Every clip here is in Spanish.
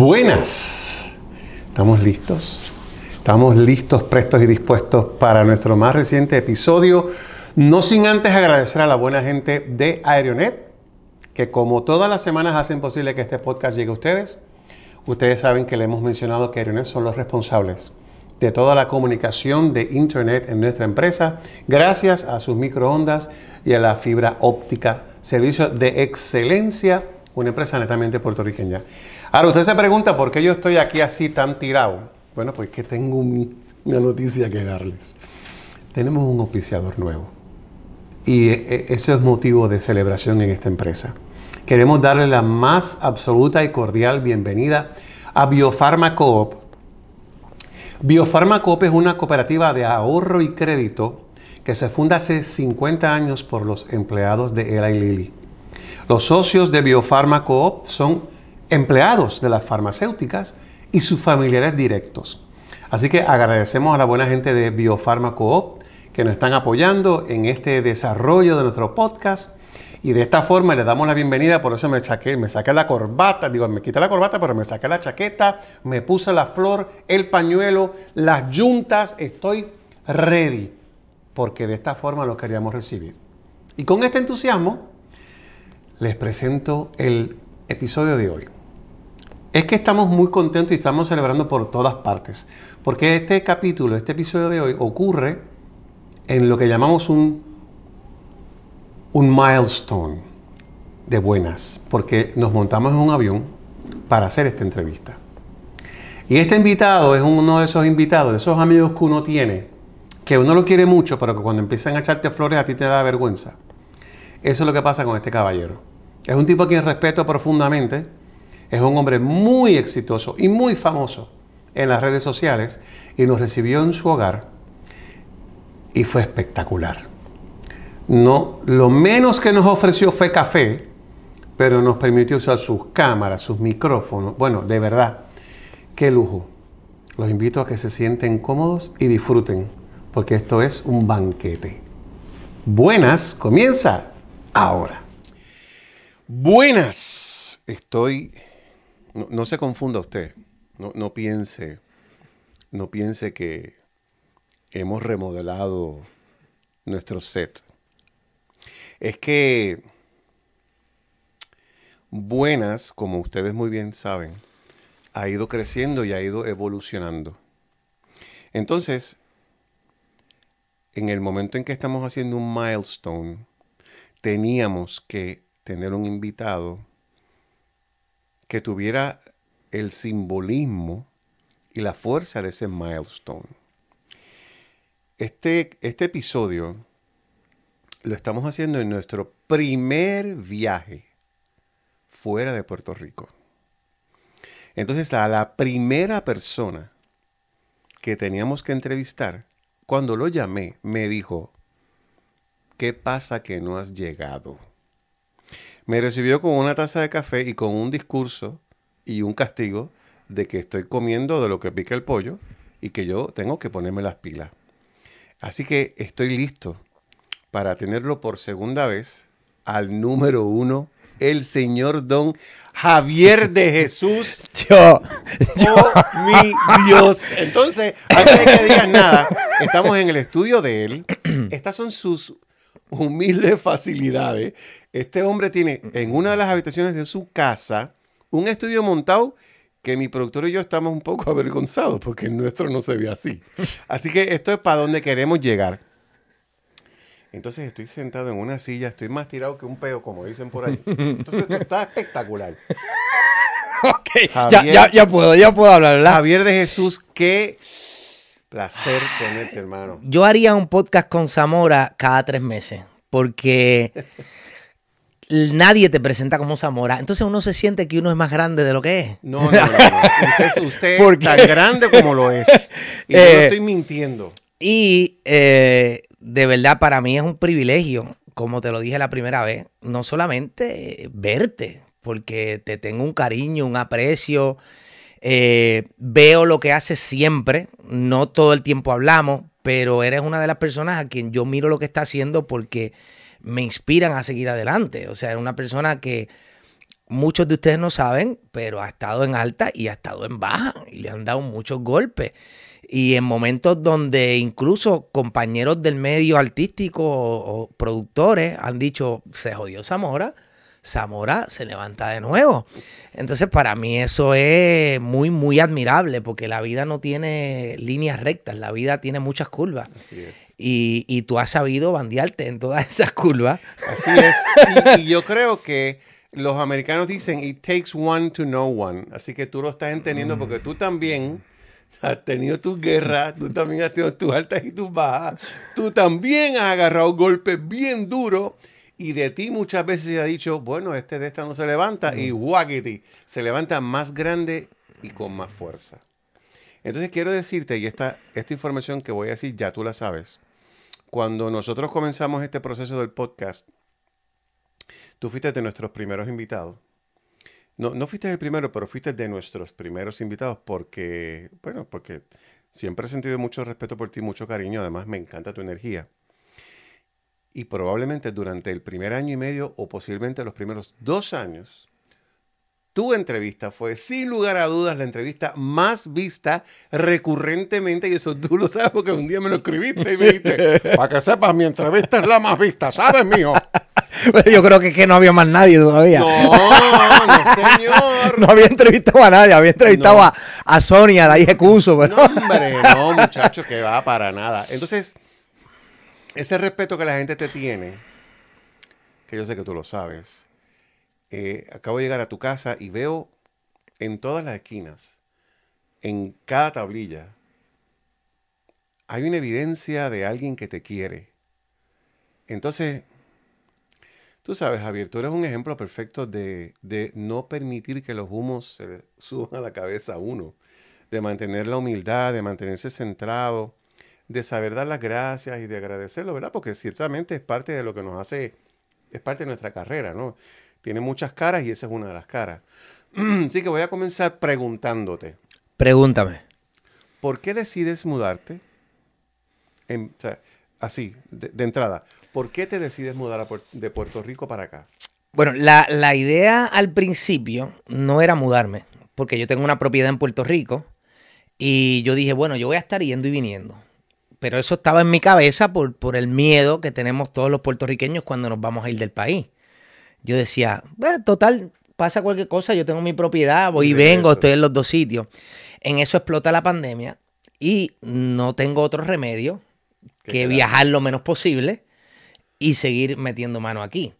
Buenas. ¿Estamos listos? Estamos listos, prestos y dispuestos para nuestro más reciente episodio. No sin antes agradecer a la buena gente de Aeronet, que como todas las semanas hacen posible que este podcast llegue a ustedes. Ustedes saben que le hemos mencionado que Aeronet son los responsables de toda la comunicación de Internet en nuestra empresa, gracias a sus microondas y a la fibra óptica, servicio de excelencia, una empresa netamente puertorriqueña. Ahora, usted se pregunta por qué yo estoy aquí así tan tirado. Bueno, pues que tengo una noticia que darles. Tenemos un oficiador nuevo. Y eh, eh, eso es motivo de celebración en esta empresa. Queremos darle la más absoluta y cordial bienvenida a Biofarmacoop. Biofarmacoop es una cooperativa de ahorro y crédito que se funda hace 50 años por los empleados de Eli Lilly. Los socios de Biofarmacoop son empleados de las farmacéuticas y sus familiares directos. Así que agradecemos a la buena gente de Biofármaco Coop que nos están apoyando en este desarrollo de nuestro podcast. Y de esta forma les damos la bienvenida, por eso me saqué, me saqué la corbata, digo, me quité la corbata, pero me saqué la chaqueta, me puse la flor, el pañuelo, las yuntas, estoy ready, porque de esta forma los queríamos recibir. Y con este entusiasmo les presento el episodio de hoy. Es que estamos muy contentos y estamos celebrando por todas partes, porque este capítulo, este episodio de hoy ocurre en lo que llamamos un, un milestone de buenas, porque nos montamos en un avión para hacer esta entrevista. Y este invitado es uno de esos invitados, de esos amigos que uno tiene, que uno lo quiere mucho, pero que cuando empiezan a echarte flores a ti te da vergüenza. Eso es lo que pasa con este caballero. Es un tipo a quien respeto profundamente, es un hombre muy exitoso y muy famoso en las redes sociales y nos recibió en su hogar y fue espectacular. No, lo menos que nos ofreció fue café, pero nos permitió usar sus cámaras, sus micrófonos. Bueno, de verdad, qué lujo. Los invito a que se sienten cómodos y disfruten, porque esto es un banquete. Buenas, comienza ahora. Buenas, estoy no, se confunda usted, no, piense, no piense que hemos remodelado nuestro set. Es que buenas, como ustedes muy bien saben, ha ido creciendo y ha ido evolucionando. Entonces, en el momento en que estamos haciendo un milestone, teníamos que tener un invitado que tuviera el simbolismo y la fuerza de ese milestone. Este, este episodio lo estamos haciendo en nuestro primer viaje fuera de Puerto Rico. Entonces a la primera persona que teníamos que entrevistar, cuando lo llamé, me dijo, ¿qué pasa que no has llegado? Me recibió con una taza de café y con un discurso y un castigo de que estoy comiendo de lo que pica el pollo y que yo tengo que ponerme las pilas. Así que estoy listo para tenerlo por segunda vez al número uno, el señor Don Javier de Jesús. Yo, yo. Oh, mi Dios. Entonces, antes de que digas nada, estamos en el estudio de él. Estas son sus humilde facilidades, este hombre tiene en una de las habitaciones de su casa un estudio montado que mi productor y yo estamos un poco avergonzados porque el nuestro no se ve así. Así que esto es para donde queremos llegar. Entonces estoy sentado en una silla, estoy más tirado que un peo, como dicen por ahí. Entonces esto está espectacular. ya, puedo, ya puedo hablar, Javier de Jesús, qué Placer tenerte, hermano. Yo haría un podcast con Zamora cada tres meses, porque nadie te presenta como Zamora. Entonces uno se siente que uno es más grande de lo que es. No, no, no. Usted, es tan grande como lo es. Y yo no eh, estoy mintiendo. Y eh, de verdad, para mí es un privilegio, como te lo dije la primera vez, no solamente verte, porque te tengo un cariño, un aprecio. Eh, veo lo que hace siempre, no todo el tiempo hablamos, pero eres una de las personas a quien yo miro lo que está haciendo porque me inspiran a seguir adelante. O sea, eres una persona que muchos de ustedes no saben, pero ha estado en alta y ha estado en baja y le han dado muchos golpes. Y en momentos donde incluso compañeros del medio artístico o productores han dicho, se jodió Zamora Zamora se levanta de nuevo. Entonces, para mí eso es muy, muy admirable, porque la vida no tiene líneas rectas, la vida tiene muchas curvas. Y, tú has sabido bandearte en todas esas curvas. Así es. y, yo creo que los americanos dicen, it takes one to know one. Así que tú lo estás entendiendo porque tú también has tenido tus guerras, tú también has tenido tus altas y tus bajas, tú también has agarrado golpes bien duros y de ti muchas veces se ha dicho, bueno, este de esta no se levanta y wackity, se levanta más grande y con más fuerza. Entonces quiero decirte, y esta, esta información que voy a decir ya tú la sabes, cuando nosotros comenzamos este proceso del podcast, tú fuiste de nuestros primeros invitados. No, fuiste el primero, pero fuiste de nuestros primeros invitados porque, bueno, porque siempre he sentido mucho respeto por ti, mucho cariño, además me encanta tu energía y probablemente durante el primer año y medio o posiblemente los primeros dos años, tu entrevista fue sin lugar a dudas la entrevista más vista recurrentemente y eso tú lo sabes porque un día me lo escribiste y me dijiste, para que sepas, mi entrevista es la más vista, ¿sabes, mío? yo creo que, que no había más nadie todavía. No, no, señor. no había entrevistado a nadie, había entrevistado a a, a, Sonia, la hija Cuso. Pero... No, hombre, no, muchachos, que va para nada. Entonces, ese respeto que la gente te tiene, que yo sé que tú lo sabes, eh, acabo de llegar a tu casa y veo en todas las esquinas, en cada tablilla, hay una evidencia de alguien que te quiere. Entonces, tú sabes, Javier, tú eres un ejemplo perfecto de, de no permitir que los humos se suban a la cabeza a uno, de mantener la humildad, de mantenerse centrado de saber dar las gracias y de agradecerlo, ¿verdad? Porque ciertamente es parte de lo que nos hace, es parte de nuestra carrera, ¿no? Tiene muchas caras y esa es una de las caras. Así que voy a comenzar preguntándote. Pregúntame. ¿Por qué decides mudarte? así, de, entrada, ¿por qué te decides mudar de Puerto Rico para acá? Bueno, la idea al principio no era mudarme, porque yo tengo una propiedad en Puerto Rico y yo dije, bueno, yo voy a estar yendo y viniendo pero eso estaba en mi cabeza por, el miedo que tenemos todos los puertorriqueños cuando nos vamos a ir del país. Yo decía, total, pasa cualquier cosa, yo tengo mi propiedad, voy y, vengo, estoy en los dos sitios. En eso explota la pandemia y no tengo otro remedio que viajar lo menos posible y seguir metiendo mano aquí.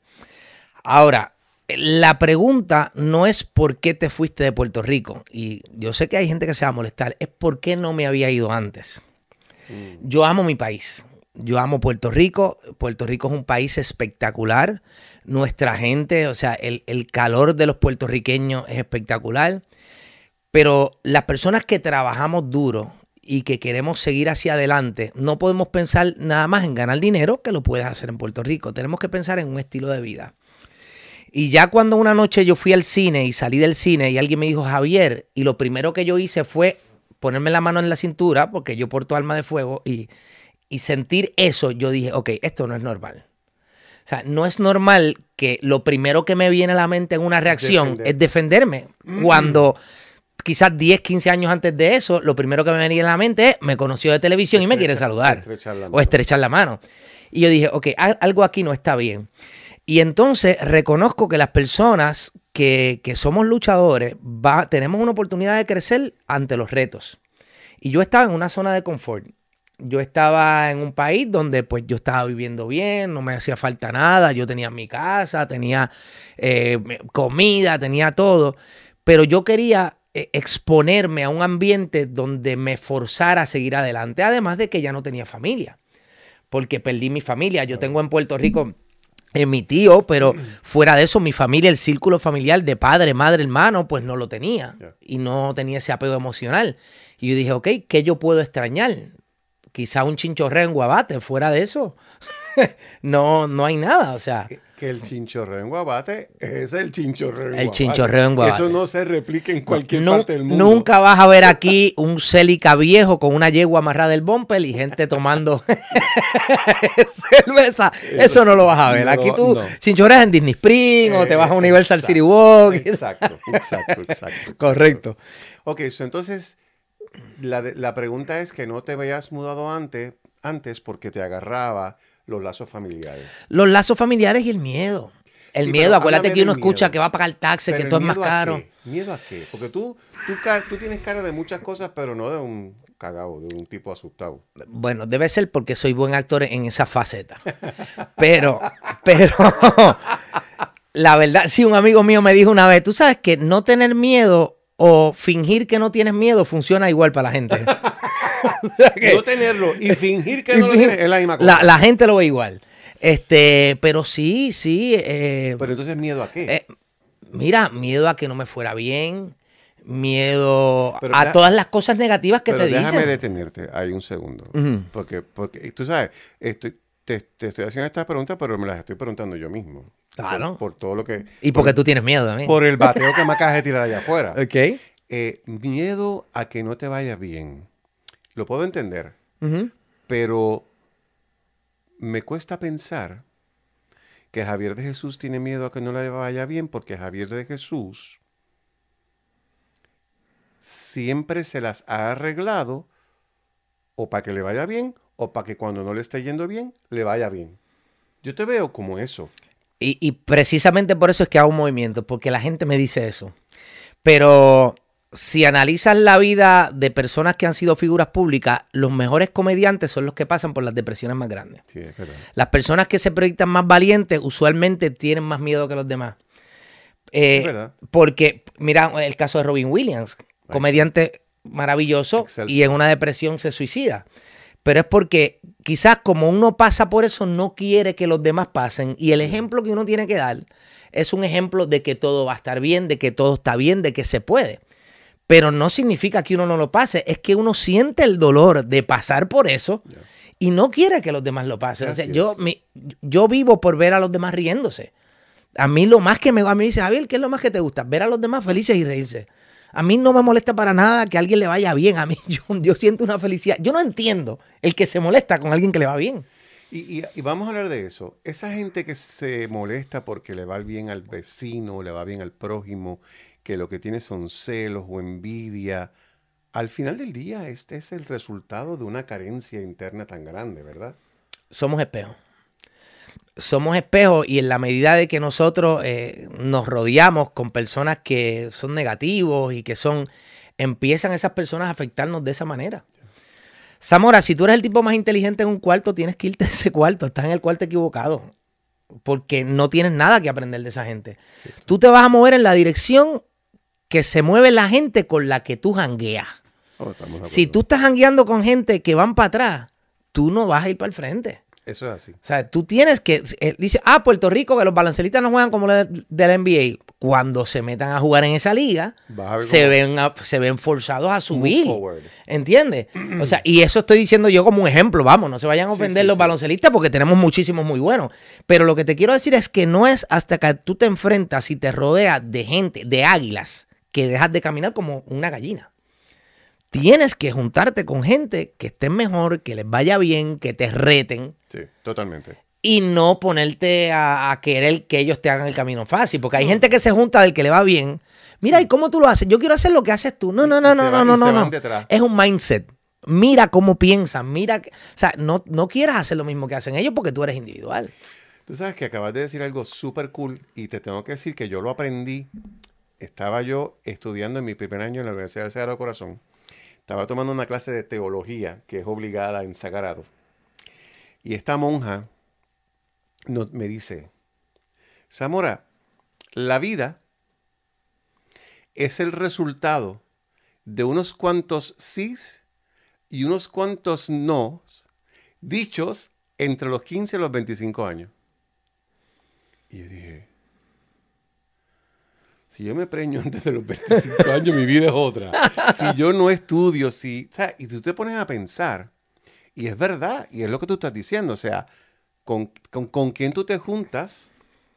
Ahora, la pregunta no es por qué te fuiste de Puerto Rico, y yo sé que hay gente que se va a molestar, es por qué no me había ido antes. Mm. Yo amo mi país. Yo amo Puerto Rico. Puerto Rico es un país espectacular. Nuestra gente, o sea, el, el calor de los puertorriqueños es espectacular. Pero las personas que trabajamos duro y que queremos seguir hacia adelante, no podemos pensar nada más en ganar dinero que lo puedes hacer en Puerto Rico. Tenemos que pensar en un estilo de vida. Y ya cuando una noche yo fui al cine y salí del cine y alguien me dijo, Javier, y lo primero que yo hice fue ponerme la mano en la cintura, porque yo porto alma de fuego, y, y sentir eso, yo dije, ok, esto no es normal. O sea, no es normal que lo primero que me viene a la mente en una reacción es defenderme. Mm. Cuando quizás 10, 15 años antes de eso, lo primero que me venía a la mente es, me conoció de televisión y me quiere saludar. o estrechar la mano. Y yo dije, ok, algo aquí no está bien. Y entonces reconozco que las personas que, somos luchadores, tenemos una oportunidad de crecer ante los retos. Y yo estaba en una zona de confort. Yo estaba en un país donde pues yo estaba viviendo bien, no me hacía falta nada, yo tenía mi casa, tenía eh, comida, tenía todo, pero yo quería eh, exponerme a un ambiente donde me forzara a seguir adelante, además de que ya no tenía familia, porque perdí mi familia. Yo tengo en Puerto Rico en mi tío, pero mm. fuera de eso, mi familia, el círculo familiar de padre, madre, hermano, pues no lo tenía. Y no tenía ese apego emocional. Y yo dije, ok, ¿qué yo puedo extrañar? Quizá un chinchorreo en Guabate, fuera de eso. no, no hay nada, o sea. Que el chinchorreo en Guabate es el chinchorreo en El chinchorreo en Guabate. Eso no se replica en cualquier parte del mundo. Nunca vas a ver aquí un celica viejo con una yegua amarrada del bumper y gente tomando cerveza. Eso, no lo vas a ver. aquí tú no. en Disney Spring o te vas a Universal City Walk. Exacto, exacto, exacto. Correcto. Ok, entonces la, pregunta es que no te veías mudado antes, antes porque te agarraba los lazos familiares. Los lazos familiares y el miedo. El miedo, acuérdate que uno escucha que va a pagar el taxi, que todo es más caro. ¿Miedo a qué? Porque tú, tú, tienes cara de muchas cosas, pero no de un cagado, de un tipo asustado. Bueno, debe ser porque soy buen actor en esa faceta. Pero, pero, la verdad, si un amigo mío me dijo una vez, tú sabes que no tener miedo o fingir que no tienes miedo funciona igual para la gente. no tenerlo y fingir que no lo tiene es la misma cosa. La, gente lo ve igual. Este, pero sí, sí. Eh, pero entonces, ¿miedo a qué? Eh, mira, miedo a que no me fuera bien, miedo a todas las cosas negativas que te déjame dicen. Déjame detenerte ahí un segundo. Porque, porque tú sabes, estoy, te, estoy haciendo estas preguntas, pero me las estoy preguntando yo mismo. Claro. Por, todo lo que. Y porque tú tienes miedo también. Por el bateo que me acabas de tirar allá afuera. Ok. Eh, miedo a que no te vaya bien. Lo puedo entender, pero me cuesta pensar que Javier de Jesús tiene miedo a que no le vaya bien porque Javier de Jesús siempre se las ha arreglado o para que le vaya bien o para que cuando no le esté yendo bien, le vaya bien. Yo te veo como eso. Y, y precisamente por eso es que hago un movimiento, porque la gente me dice eso. Pero si analizas la vida de personas que han sido figuras públicas, los mejores comediantes son los que pasan por las depresiones más grandes. las personas que se proyectan más valientes usualmente tienen más miedo que los demás. Eh, porque, mira el caso de Robin Williams, comediante maravilloso y en una depresión se suicida. Pero es porque quizás como uno pasa por eso, no quiere que los demás pasen. Y el ejemplo que uno tiene que dar es un ejemplo de que todo va a estar bien, de que todo está bien, de que se puede. Pero no significa que uno no lo pase, es que uno siente el dolor de pasar por eso y no quiere que los demás lo pasen. yo, me, yo vivo por ver a los demás riéndose. A mí lo más que me, a mí dice, Javier, ¿qué es lo más que te gusta? Ver a los demás felices y reírse. A mí no me molesta para nada que a alguien le vaya bien. A mí yo, siento una felicidad. Yo no entiendo el que se molesta con alguien que le va bien. Y, y, vamos a hablar de eso. Esa gente que se molesta porque le va bien al vecino, le va bien al prójimo, que lo que tienes son celos o envidia, al final del día este es el resultado de una carencia interna tan grande, ¿verdad? Somos espejos. Somos espejos y en la medida de que nosotros eh, nos rodeamos con personas que son negativos y que son, empiezan esas personas a afectarnos de esa manera. Zamora, si tú eres el tipo más inteligente en un cuarto, tienes que irte de ese cuarto, estás en el cuarto equivocado, porque no tienes nada que aprender de esa gente. tú te vas a mover en la dirección que se mueve la gente con la que tú jangueas. Oh, si tú estás jangueando con gente que van para atrás, tú no vas a ir para el frente. Eso es así. O sea, tú tienes que. Eh, dice, ah, Puerto Rico, que los baloncelistas no juegan como la de, la NBA. Cuando se metan a jugar en esa liga, se ven, se ven forzados a subir. ¿Entiendes? o sea, y eso estoy diciendo yo como un ejemplo. Vamos, no se vayan a ofender los baloncelistas porque tenemos muchísimos muy buenos. Pero lo que te quiero decir es que no es hasta que tú te enfrentas y te rodeas de gente, de águilas que dejas de caminar como una gallina. Tienes que juntarte con gente que esté mejor, que les vaya bien, que te reten. Sí, totalmente. Y no ponerte a, querer que ellos te hagan el camino fácil, porque hay gente que se junta del que le va bien. Mira, ¿y cómo tú lo haces? Yo quiero hacer lo que haces tú. No, no, no, no, no, no, no. Es un mindset. Mira cómo piensan, mira, o sea, no, no quieras hacer lo mismo que hacen ellos porque tú eres individual. Tú sabes que acabas de decir algo súper cool y te tengo que decir que yo lo aprendí estaba yo estudiando en mi primer año en la Universidad del Sagrado Corazón. Estaba tomando una clase de teología que es obligada en Sagrado. Y esta monja me dice, Zamora, la vida es el resultado de unos cuantos sís y unos cuantos no dichos entre los 15 y los 25 años. Y yo dije, si yo me preño antes de los 25 años, mi vida es otra. Si yo no estudio, si. O sea, y tú te pones a pensar, y es verdad, y es lo que tú estás diciendo, o sea, con, con, quien tú te juntas,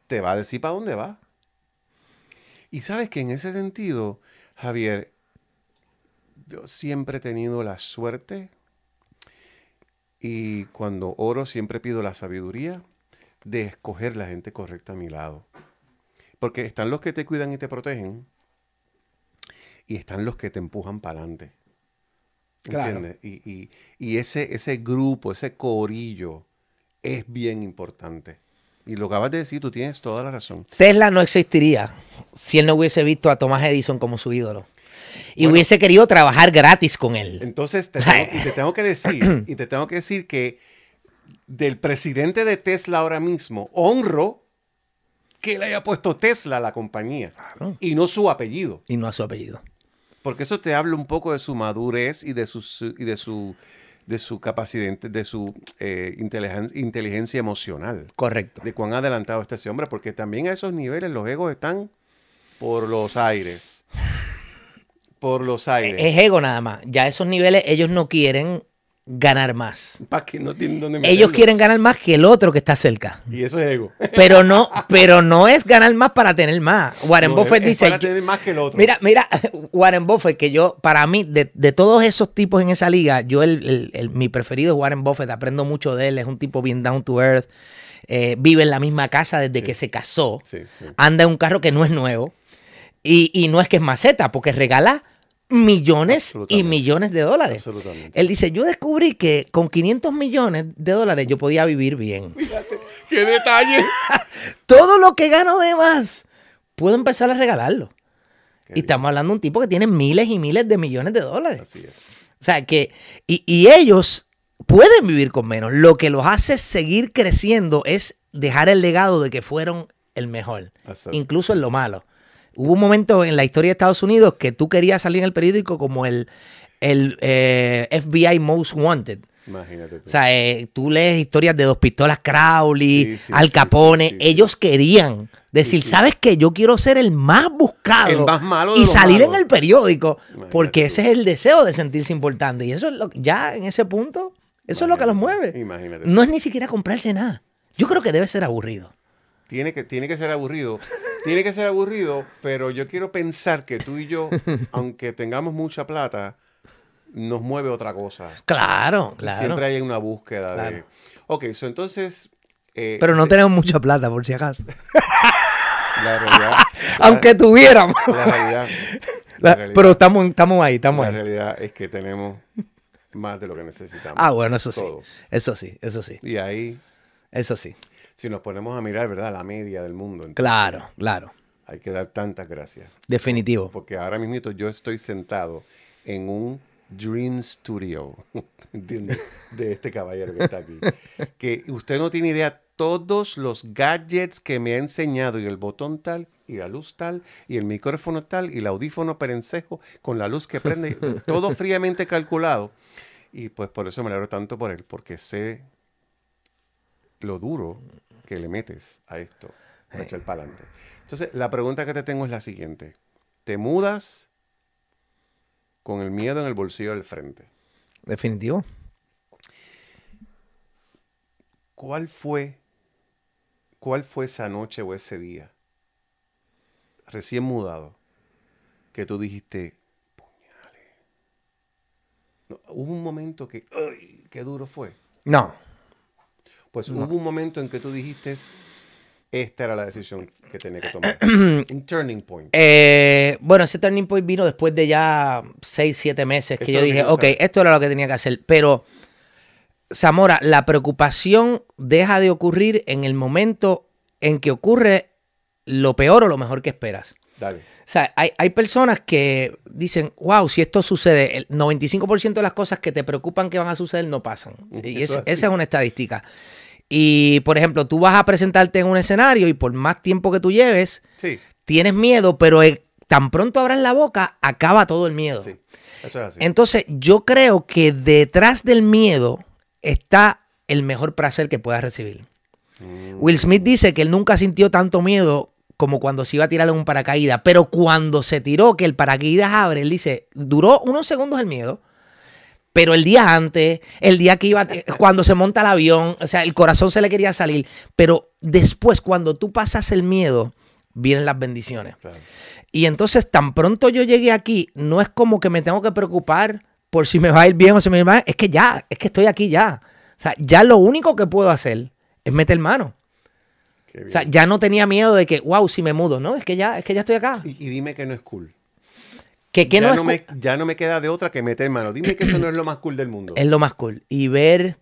te va a decir para dónde va. Y sabes que en ese sentido, Javier, yo siempre he tenido la suerte y cuando oro siempre pido la sabiduría de escoger la gente correcta a mi lado. Porque están los que te cuidan y te protegen y están los que te empujan para adelante. ¿Entiendes? Y, ese, ese grupo, ese corillo es bien importante. Y lo acabas de decir, tú tienes toda la razón. Tesla no existiría si él no hubiese visto a Thomas Edison como su ídolo. Y hubiese querido trabajar gratis con él. Entonces, que decir, y te tengo que decir que del presidente de Tesla ahora mismo, honro que le haya puesto Tesla a la compañía y no su apellido. Y no a su apellido. Porque eso te habla un poco de su madurez y de, y de su de su capacidad, de su eh, inteligencia, inteligencia, emocional. Correcto. De cuán adelantado está ese hombre, porque también a esos niveles los egos están por los aires. Por los aires. Es ego nada más. Ya a esos niveles ellos no quieren ganar más. no Ellos quieren ganar más que el otro que está cerca. Y eso es ego. Pero no, pero no es ganar más para tener más. Warren Buffett dice. más que Mira, mira, Warren Buffett, que yo, para mí, de, todos esos tipos en esa liga, yo el, mi preferido es Warren Buffett, aprendo mucho de él, es un tipo bien down to earth. Eh, vive en la misma casa desde que se casó. Anda en un carro que no es nuevo. Y, y no es que es maceta, porque regala millones y millones de dólares. Él dice, yo descubrí que con 500 millones de dólares yo podía vivir bien. qué detalle. Todo lo que gano de más, puedo empezar a regalarlo. y estamos hablando de un tipo que tiene miles y miles de millones de dólares. Así es. O sea que, y, ellos pueden vivir con menos. Lo que los hace seguir creciendo es dejar el legado de que fueron el mejor, incluso en lo malo. Hubo un momento en la historia de Estados Unidos que tú querías salir en el periódico como el, el eh, FBI Most Wanted. Imagínate O sea, eh, tú lees historias de Dos Pistolas Crowley, Al Capone. Ellos querían decir, ¿sabes qué? Yo quiero ser el más buscado y salir en el periódico, porque ese es el deseo de sentirse importante. Y eso es lo que, ya en ese punto, eso es lo que los mueve. Imagínate. No es ni siquiera comprarse nada. Yo creo que debe ser aburrido. Tiene que, tiene que ser aburrido. Tiene que ser aburrido, pero yo quiero pensar que tú y yo, aunque tengamos mucha plata, nos mueve otra cosa. Claro, claro. Siempre hay una búsqueda de. Ok, so entonces. Eh, pero no eh, tenemos mucha plata, por si acaso. la realidad. aunque tuviéramos. La realidad, pero estamos, estamos ahí, estamos ahí. La realidad es que tenemos más de lo que necesitamos. Ah, bueno, eso sí. Eso sí, eso sí. Y ahí. Eso sí si nos ponemos a mirar, ¿verdad? La media del mundo. claro, claro. Hay que dar tantas gracias. Definitivo. Porque ahora mismo yo estoy sentado en un Dream Studio, De este caballero que está aquí. Que usted no tiene idea todos los gadgets que me ha enseñado y el botón tal y la luz tal y el micrófono tal y el audífono perencejo con la luz que prende, todo fríamente calculado. Y pues por eso me alegro tanto por él, porque sé lo duro que le metes a esto para eh. echar para adelante. Entonces, la pregunta que te tengo es la siguiente. ¿Te mudas con el miedo en el bolsillo del frente? Definitivo. ¿Cuál fue, cuál fue esa noche o ese día recién mudado que tú dijiste, puñale? hubo un momento que, ¡ay, qué duro fue! No pues hubo un momento en que tú dijiste, esta era la decisión que tenía que tomar. un turning point. Eh, bueno, ese turning point vino después de ya seis siete meses que yo dije, ok, esto era lo que tenía que hacer, pero... Zamora, la preocupación deja de ocurrir en el momento en que ocurre lo peor o lo mejor que esperas. Dale sea, hay, personas que dicen, wow, si esto sucede, el 95% de las cosas que te preocupan que van a suceder no pasan. Y esa es una estadística. Y, por ejemplo, tú vas a presentarte en un escenario y por más tiempo que tú lleves, tienes miedo, pero eh, tan pronto abras la boca, acaba todo el miedo. Entonces, yo creo que detrás del miedo está el mejor placer que puedas recibir. Mm. Will Smith dice que él nunca sintió tanto miedo como cuando se iba a tirar un paracaídas. Pero cuando se tiró, que el paracaídas abre, él dice, duró unos segundos el miedo. Pero el día antes, el día que iba, cuando se monta el avión, o sea, el corazón se le quería salir. Pero después, cuando tú pasas el miedo, vienen las bendiciones. Y entonces, tan pronto yo llegué aquí, no es como que me tengo que preocupar por si me va a ir bien o si me va a ir mal. Es que ya, es que estoy aquí ya. O sea, ya lo único que puedo hacer es meter mano. O sea, ya no tenía miedo de que, wow, si me mudo, ¿no? Es que ya, es que ya estoy acá. Y, dime que no es cool. Que, ya, no, me, queda de otra que meter mano. Dime que eso no es lo más cool del mundo. Es lo más cool. Y ver,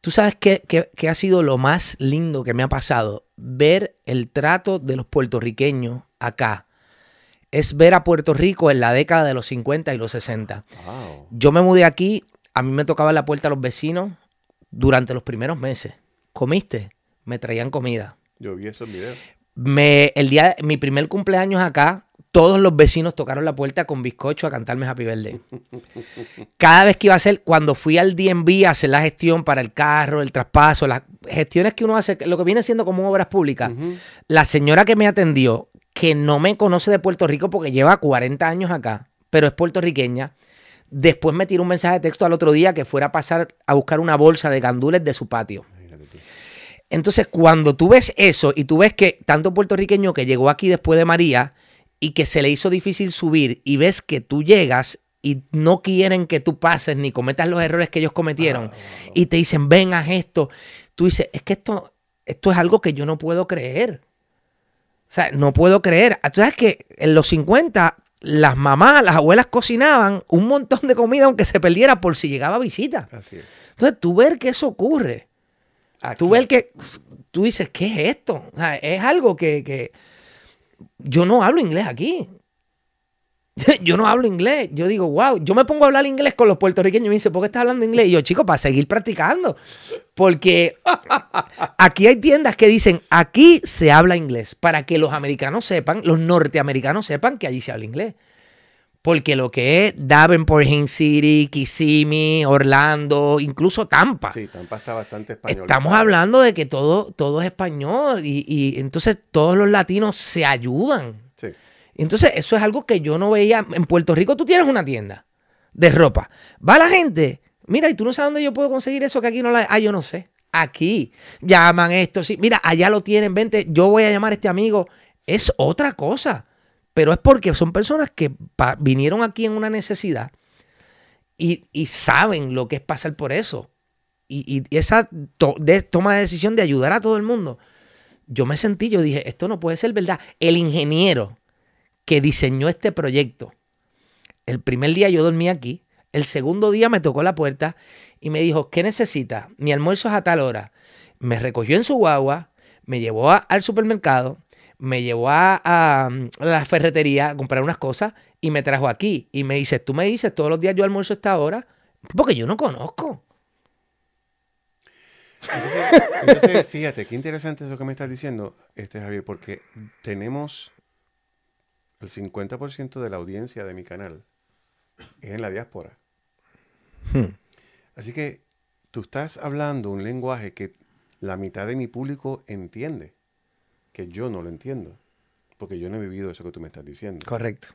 tú sabes qué, ha sido lo más lindo que me ha pasado. Ver el trato de los puertorriqueños acá es ver a Puerto Rico en la década de los 50 y los 60. Yo me mudé aquí, a mí me tocaba la puerta a los vecinos durante los primeros meses. ¿Comiste? Me traían comida. Yo vi esos videos. Me, el día, mi primer cumpleaños acá, todos los vecinos tocaron la puerta con bizcocho a cantarme Happy Birthday. Cada vez que iba a hacer, cuando fui al DMV a hacer la gestión para el carro, el traspaso, las gestiones que uno hace, lo que viene siendo como obras públicas, la señora que me atendió, que no me conoce de Puerto Rico porque lleva 40 años acá, pero es puertorriqueña, después me tiró un mensaje de texto al otro día que fuera a pasar a buscar una bolsa de gandules de su patio. Entonces, cuando tú ves eso y tú ves que tanto puertorriqueño que llegó aquí después de María y que se le hizo difícil subir y ves que tú llegas y no quieren que tú pases ni cometas los errores que ellos cometieron ah, y te dicen, ven, a esto, tú dices, es que esto, esto es algo que yo no puedo creer. O sea, no puedo creer. Ah, tú sabes que en los 50 las mamás, las abuelas cocinaban un montón de comida aunque se perdiera por si llegaba visita. Así es. Entonces, tú ver que eso ocurre Tú ves que tú dices, ¿qué es esto? es algo que, que, yo no hablo inglés aquí. yo no hablo inglés. Yo digo, wow, yo me pongo a hablar inglés con los puertorriqueños y me dicen, ¿por qué estás hablando inglés? Y yo, chico, para seguir practicando. Porque aquí hay tiendas que dicen, aquí se habla inglés, para que los americanos sepan, los norteamericanos sepan que allí se habla inglés. Porque lo que es Davenport, Hing City, Kissimmee, Orlando, incluso Tampa. Sí, Tampa está bastante español. Estamos hablando de que todo, todo es español y, y entonces todos los latinos se ayudan. Sí. Entonces, eso es algo que yo no veía. En Puerto Rico tú tienes una tienda de ropa. Va la gente, mira, y tú no sabes dónde yo puedo conseguir eso que aquí no la... Ah, yo no sé. Aquí llaman esto, sí. Mira, allá lo tienen, vente, yo voy a llamar a este amigo. Es otra cosa. Pero es porque son personas que vinieron aquí en una necesidad y, saben lo que es pasar por eso. Y, esa toma de decisión de ayudar a todo el mundo. Yo me sentí, yo dije, esto no puede ser verdad. El ingeniero que diseñó este proyecto, el primer día yo dormí aquí, el segundo día me tocó la puerta y me dijo, ¿qué necesita? Mi almuerzo es a tal hora. Me recogió en su guagua, me llevó al supermercado, me llevó mm, a, la ferretería a comprar unas cosas y me trajo aquí. Y me dice, tú me dices, todos los días yo almuerzo a esta hora, porque yo no conozco. Entonces, fíjate, qué interesante eso que me estás diciendo, este Javier, porque tenemos el 50% de la audiencia de mi canal es en la diáspora. Hmm. Así que tú estás hablando un lenguaje que la mitad de mi público entiende que yo no lo entiendo, porque yo no he vivido eso que tú me estás diciendo. Correcto.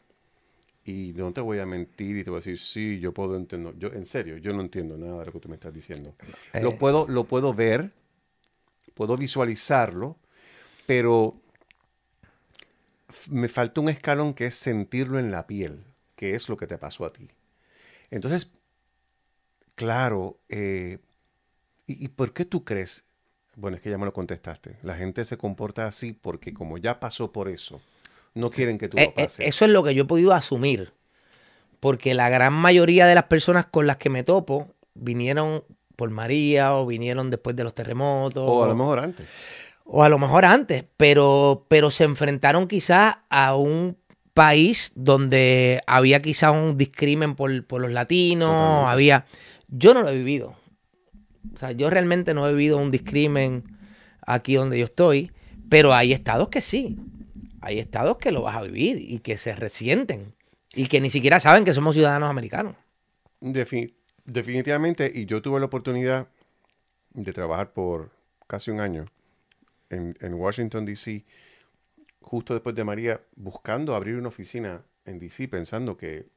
Y no te voy a mentir y te voy a decir, sí, yo puedo entender. Yo, en serio, yo no entiendo nada de lo que tú me estás diciendo. Eh. Lo, puedo, lo puedo ver, puedo visualizarlo, pero me falta un escalón que es sentirlo en la piel, que es lo que te pasó a ti. Entonces, claro, eh, ¿y por qué tú crees bueno, es que ya me lo contestaste. La gente se comporta así porque como ya pasó por eso, no quieren que tú eh, lo eh, pases. Eso es lo que yo he podido asumir. Porque la gran mayoría de las personas con las que me topo vinieron por María o vinieron después de los terremotos. O a lo mejor antes. O a lo mejor antes, pero, pero se enfrentaron quizás a un país donde había quizás un discrimen por, los latinos, había... Yo no lo he vivido. O sea, yo realmente no he vivido un discrimen aquí donde yo estoy, pero hay estados que sí. Hay estados que lo vas a vivir y que se resienten y que ni siquiera saben que somos ciudadanos americanos. definitivamente, y yo tuve la oportunidad de trabajar por casi un año en, en Washington, D.C., justo después de María, buscando abrir una oficina en D.C., pensando que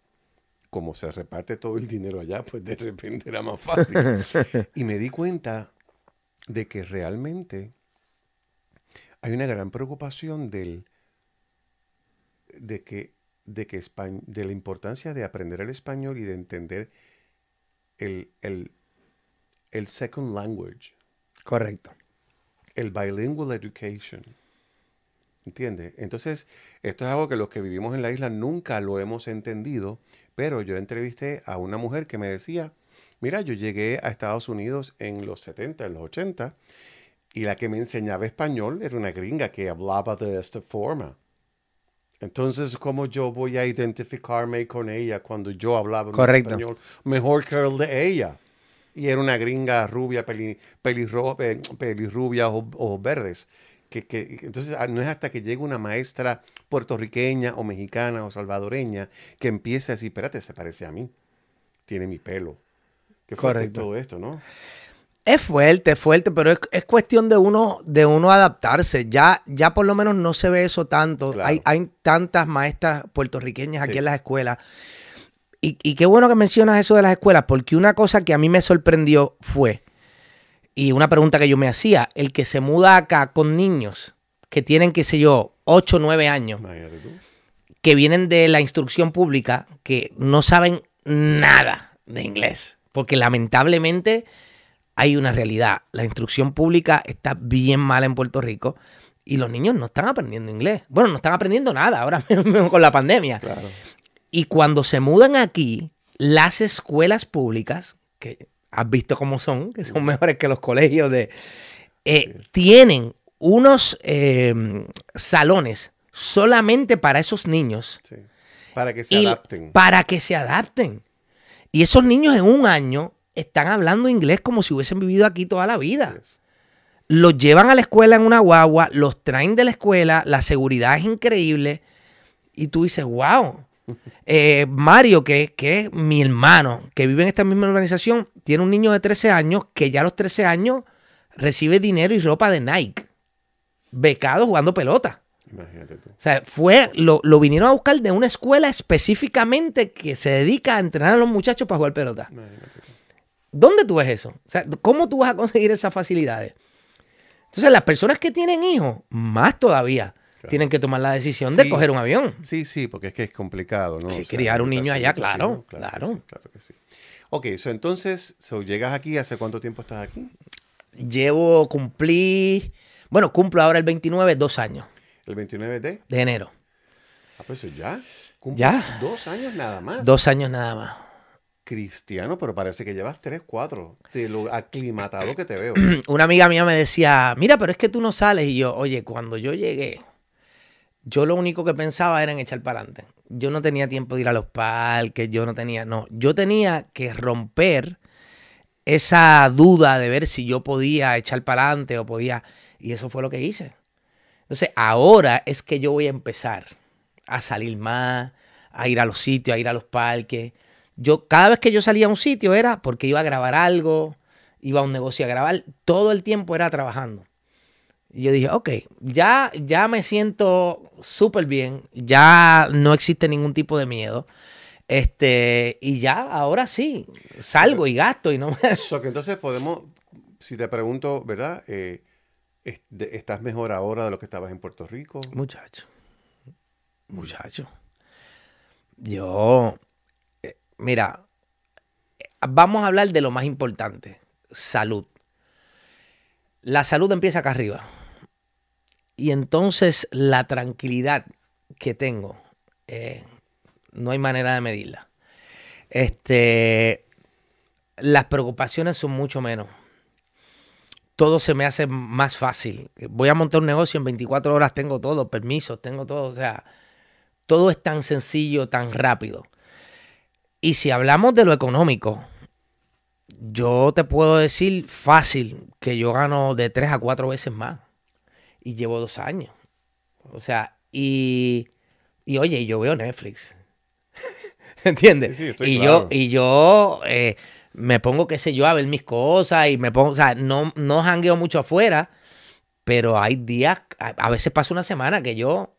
como se reparte todo el dinero allá, pues de repente era más fácil. y me di cuenta de que realmente hay una gran preocupación del, de que, de, que de la importancia de aprender el español y de entender el, second language. Correcto. El bilingual education. ¿Entiendes? Entonces, esto es algo que los que vivimos en la isla nunca lo hemos entendido pero yo entrevisté a una mujer que me decía, mira, yo llegué a Estados Unidos en los 70, en los 80, y la que me enseñaba español era una gringa que hablaba de esta forma. Entonces, ¿cómo yo voy a identificarme con ella cuando yo hablaba español mejor que de ella? Y era una gringa rubia, eh, pelirrubia, o ojos verdes entonces ah, no es hasta que llegue una maestra puertorriqueña o mexicana o salvadoreña que empiece a decir, espérate, se parece a mí, tiene mi pelo. ¿Qué fuerte todo esto, no? Es fuerte, es fuerte, pero es, cuestión de uno, de uno adaptarse. Ya, ya por lo menos no se ve eso tanto. Hay, hay, tantas maestras puertorriqueñas aquí en las escuelas. Y, y, qué bueno que mencionas eso de las escuelas, porque una cosa que a mí me sorprendió fue y una pregunta que yo me hacía, el que se muda acá con niños que tienen, qué sé yo, 8 o 9 años, que vienen de la instrucción pública, que no saben nada de inglés, porque lamentablemente hay una realidad, la instrucción pública está bien mala en Puerto Rico y los niños no están aprendiendo inglés. Bueno, no están aprendiendo nada ahora mismo con la pandemia. Y cuando se mudan aquí, las escuelas públicas, que has visto cómo son, que son mejores que los colegios de... Eh, tienen unos eh, salones solamente para esos niños. Para que se adapten. Para que se adapten. Y esos niños en un año están hablando inglés como si hubiesen vivido aquí toda la vida. Los llevan a la escuela en una guagua, los traen de la escuela, la seguridad es increíble. Y tú dices, guau... Eh, Mario, que, que es mi hermano, que vive en esta misma organización, tiene un niño de 13 años que ya a los 13 años recibe dinero y ropa de Nike, becado jugando pelota. Imagínate tú. O sea, fue, lo, vinieron a buscar de una escuela específicamente que se dedica a entrenar a los muchachos para jugar pelota. ¿Dónde tú ves eso? O sea, ¿cómo tú vas a conseguir esas facilidades? Entonces, las personas que tienen hijos, más todavía tienen que tomar la decisión de coger un avión. Sí, sí, porque es que es complicado, ¿no? Que criar un niño allá, claro, claro. que sí. Ok, entonces, so llegas aquí, ¿hace cuánto tiempo estás aquí? Llevo, cumplí, bueno, cumplo ahora el 29, dos años. ¿El 29 de? De enero. Ah, pues ya, Cumplo ya. dos años nada más. Dos años nada más cristiano, pero parece que llevas tres, cuatro, de lo aclimatado que te veo. Una amiga mía me decía, mira, pero es que tú no sales. Y yo, oye, cuando yo llegué, yo lo único que pensaba era en echar para adelante. Yo no tenía tiempo de ir a los parques, yo no tenía, no, yo tenía que romper esa duda de ver si yo podía echar para adelante o podía, y eso fue lo que hice. Entonces, ahora es que yo voy a empezar a salir más, a ir a los sitios, a ir a los parques. Yo cada vez que yo salía a un sitio era porque iba a grabar algo, iba a un negocio a grabar, todo el tiempo era trabajando. Y yo dije, ok, ya, ya me siento súper bien, ya no existe ningún tipo de miedo. Este, y ya, ahora sí, salgo y gasto y no me... entonces podemos, si te pregunto, ¿verdad? Eh, ¿Estás mejor ahora de lo que estabas en Puerto Rico? Muchacho, muchacho. Yo, eh, mira, vamos a hablar de lo más importante, salud. La salud empieza acá arriba. Y entonces la tranquilidad que tengo, eh, no hay manera de medirla. Este, las preocupaciones son mucho menos. Todo se me hace más fácil. Voy a montar un negocio, en 24 horas tengo todo, permisos, tengo todo. O sea, todo es tan sencillo, tan rápido. Y si hablamos de lo económico, yo te puedo decir fácil que yo gano de tres a cuatro veces más y llevo dos años. O sea, y, y oye, yo veo Netflix. ¿Entiendes? y, yo, y yo eh, me pongo, qué sé yo, a ver mis cosas y me pongo, o sea, no, no jangueo mucho afuera, pero hay días, a, veces pasa una semana que yo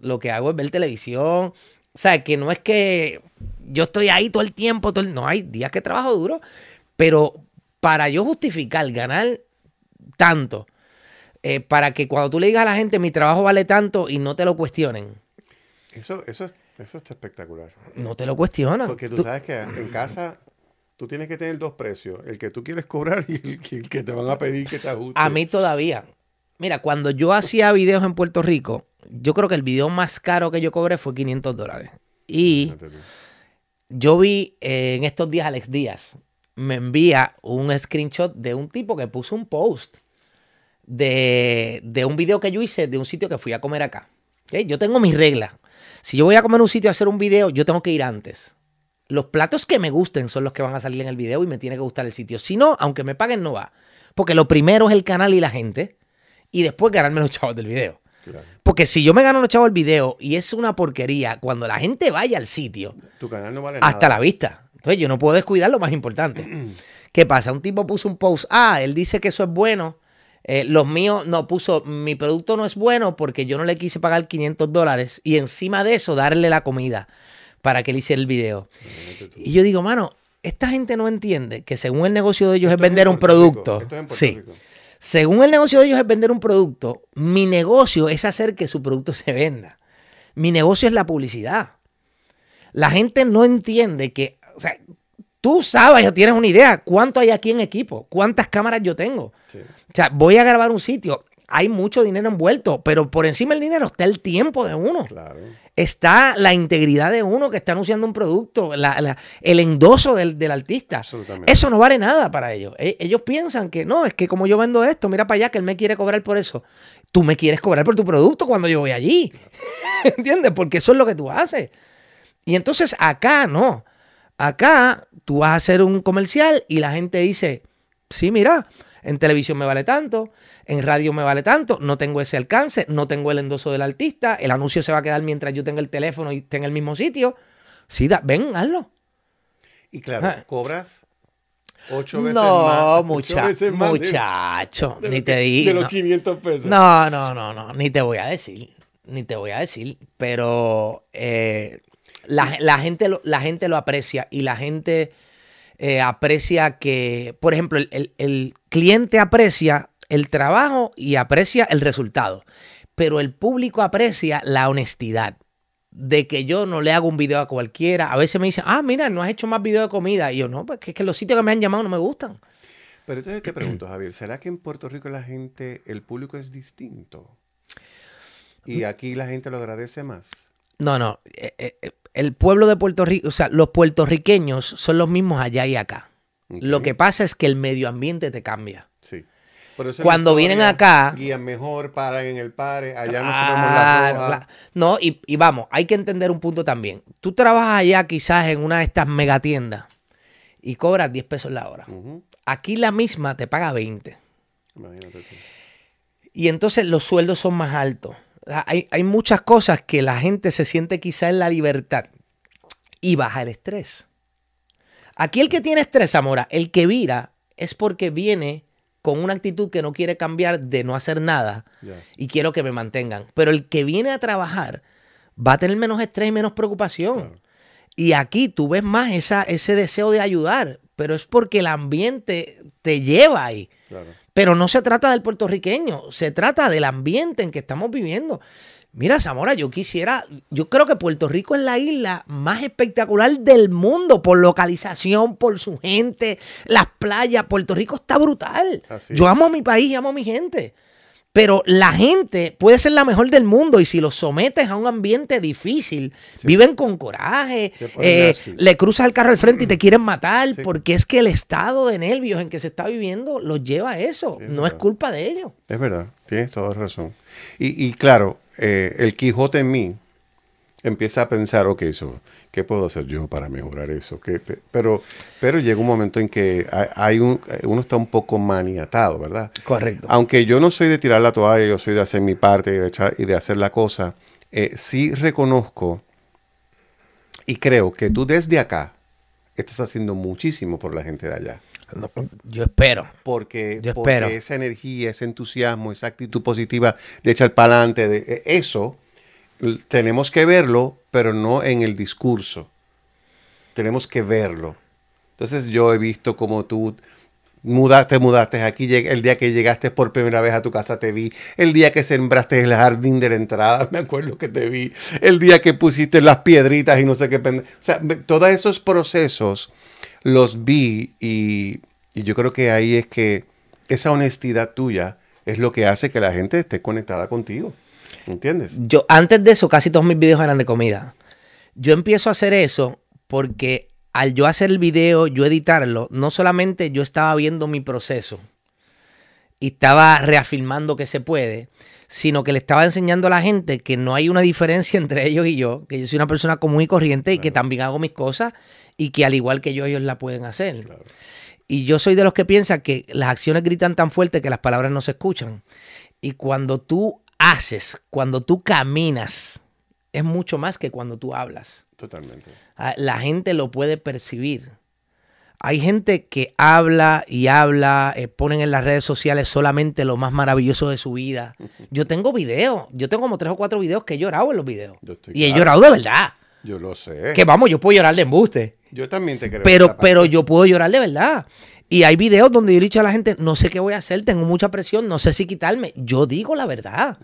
lo que hago es ver televisión. O sea, que no es que yo estoy ahí todo el tiempo, no hay días que trabajo duro, pero para yo justificar ganar tanto eh, para que cuando tú le digas a la gente, mi trabajo vale tanto y no te lo cuestionen. Eso, eso, eso está espectacular. No te lo cuestionan. Porque tú, sabes que en casa tú tienes que tener dos precios, el que tú quieres cobrar y el que, te van a pedir que te ajuste. A mí todavía. Mira, cuando yo hacía videos en Puerto Rico, yo creo que el video más caro que yo cobré fue 500 dólares. Y yo vi eh, en estos días Alex Díaz me envía un screenshot de un tipo que puso un post de, un video que yo hice de un sitio que fui a comer acá. Yo tengo mis reglas. Si yo voy a comer un sitio a hacer un video, yo tengo que ir antes. Los platos que me gusten son los que van a salir en el video y me tiene que gustar el sitio. Si no, aunque me paguen, no va. Porque lo primero es el canal y la gente. Y después ganarme los chavos del video. Porque si yo me gano los chavos del video y es una porquería, cuando la gente vaya al sitio, tu canal no vale hasta la vista. Entonces yo no puedo descuidar lo más importante. ¿Qué pasa? Un tipo puso un post. Ah, él dice que eso es bueno eh, los míos no puso, mi producto no es bueno porque yo no le quise pagar 500 dólares y encima de eso darle la comida para que él hiciera el video. Y yo digo, mano, esta gente no entiende que según el negocio de ellos es vender un producto. sí. Según el negocio de ellos es vender un producto, mi negocio es hacer que su producto se venda. Mi negocio es la publicidad. La gente no entiende que, Tú sabes o tienes una idea cuánto hay aquí en equipo, cuántas cámaras yo tengo. O sea, voy a grabar un sitio. Hay mucho dinero envuelto, pero por encima del dinero está el tiempo de uno. Está la integridad de uno que está anunciando un producto, el endoso del, artista. Eso no vale nada para ellos. E, ellos piensan que no, es que como yo vendo esto, mira para allá que él me quiere cobrar por eso. Tú me quieres cobrar por tu producto cuando yo voy allí. ¿Entiendes? Porque eso es lo que tú haces. Y entonces acá no. Acá tú vas a hacer un comercial y la gente dice, sí, mira, en televisión me vale tanto, en radio me vale tanto, no tengo ese alcance, no tengo el endoso del artista, el anuncio se va a quedar mientras yo tenga el teléfono y esté en el mismo sitio. Sí, da, ven, hazlo. Y claro, ah. cobras ocho veces más. Mucha, muchacho, ni te digo. De los 500 pesos. No, no, no, no, ni te voy a decir, ni te voy a decir, pero eh, la, gente, lo, la gente lo aprecia y la gente eh, aprecia que, por ejemplo, el, cliente aprecia el trabajo y aprecia el resultado, pero el público aprecia la honestidad de que yo no le hago un video a cualquiera. A veces me dicen, ah, mira, no has hecho más video de comida. Y yo, no, porque pues, es que los sitios que me han llamado no me gustan. Pero entonces te pregunto, Javier, ¿será que en Puerto Rico la gente, el público es distinto? Y mm. aquí la gente lo agradece más. No, no. Eh, eh, eh, el pueblo de Puerto Rico, o sea, los puertorriqueños son los mismos allá y acá. Lo que pasa es que el medio ambiente te cambia. Sí. Cuando vienen acá. Guían mejor, paran en el par, allá no nos la No, y, vamos, hay que entender un punto también. Tú trabajas allá quizás en una de estas megatiendas y cobras 10 pesos la hora. Aquí la misma te paga 20. Imagínate. Y entonces los sueldos son más altos. Hay, muchas cosas que la gente se siente quizá en la libertad y baja el estrés. Aquí el que tiene estrés, Amora, el que vira, es porque viene con una actitud que no quiere cambiar de no hacer nada y quiero que me mantengan. Pero el que viene a trabajar va a tener menos estrés y menos preocupación. Y aquí tú ves más esa, ese deseo de ayudar, pero es porque el ambiente te lleva ahí. Claro. Pero no se trata del puertorriqueño, se trata del ambiente en que estamos viviendo. Mira, Zamora, yo quisiera, yo creo que Puerto Rico es la isla más espectacular del mundo por localización, por su gente, las playas. Puerto Rico está brutal. yo amo mi país y amo mi gente. Pero la gente puede ser la mejor del mundo y si los sometes a un ambiente difícil, viven con coraje, eh, le cruzas el carro al frente y te mm. quieren matar, porque es que el estado de nervios en que se está viviendo los lleva a eso. no es culpa de ellos. Es verdad, tienes toda razón. Y, y claro, eh, el Quijote en mí empieza a pensar, ok, eso ¿qué puedo hacer yo para mejorar eso? pero, pero llega un momento en que hay un, uno está un poco maniatado, ¿verdad? Correcto. Aunque yo no soy de tirar la toalla, yo soy de hacer mi parte y de, echar, y de hacer la cosa, eh, sí reconozco y creo que tú desde acá estás haciendo muchísimo por la gente de allá. Pues, yo espero. Porque, esa energía, ese entusiasmo, esa actitud positiva de echar para adelante, e-, eso tenemos que verlo, pero no en el discurso. Tenemos que verlo. Entonces yo he visto como tú mudaste, mudaste aquí, el día que llegaste por primera vez a tu casa te vi, el día que sembraste el jardín de la entrada, me acuerdo que te vi, el día que pusiste las piedritas y no sé qué. O sea, todos esos procesos los vi y yo creo que ahí es que esa honestidad tuya es lo que hace que la gente esté conectada contigo. ¿Entiendes? Yo antes de eso casi todos mis videos eran de comida. Yo empiezo a hacer eso porque al yo hacer el video, yo editarlo, no solamente yo estaba viendo mi proceso y estaba reafirmando que se puede, sino que le estaba enseñando a la gente que no hay una diferencia entre ellos y yo, que yo soy una persona común y corriente y que también hago mis cosas y que al igual que yo ellos la pueden hacer. Y yo soy de los que piensa que las acciones gritan tan fuerte que las palabras no se escuchan. Y cuando tú haces, cuando tú caminas, es mucho más que cuando tú hablas. Totalmente. Ah, la gente lo puede percibir. Hay gente que habla y habla, eh, ponen en las redes sociales solamente lo más maravilloso de su vida. Yo tengo videos, yo tengo como tres o cuatro videos que he llorado en los videos. y he llorado de verdad. Yo lo sé. Que vamos, yo puedo llorar de embuste. Yo también te creo. Pero, pero yo puedo llorar de verdad. Y hay videos donde yo he dicho a la gente, no sé qué voy a hacer, tengo mucha presión, no sé si quitarme. Yo digo la verdad.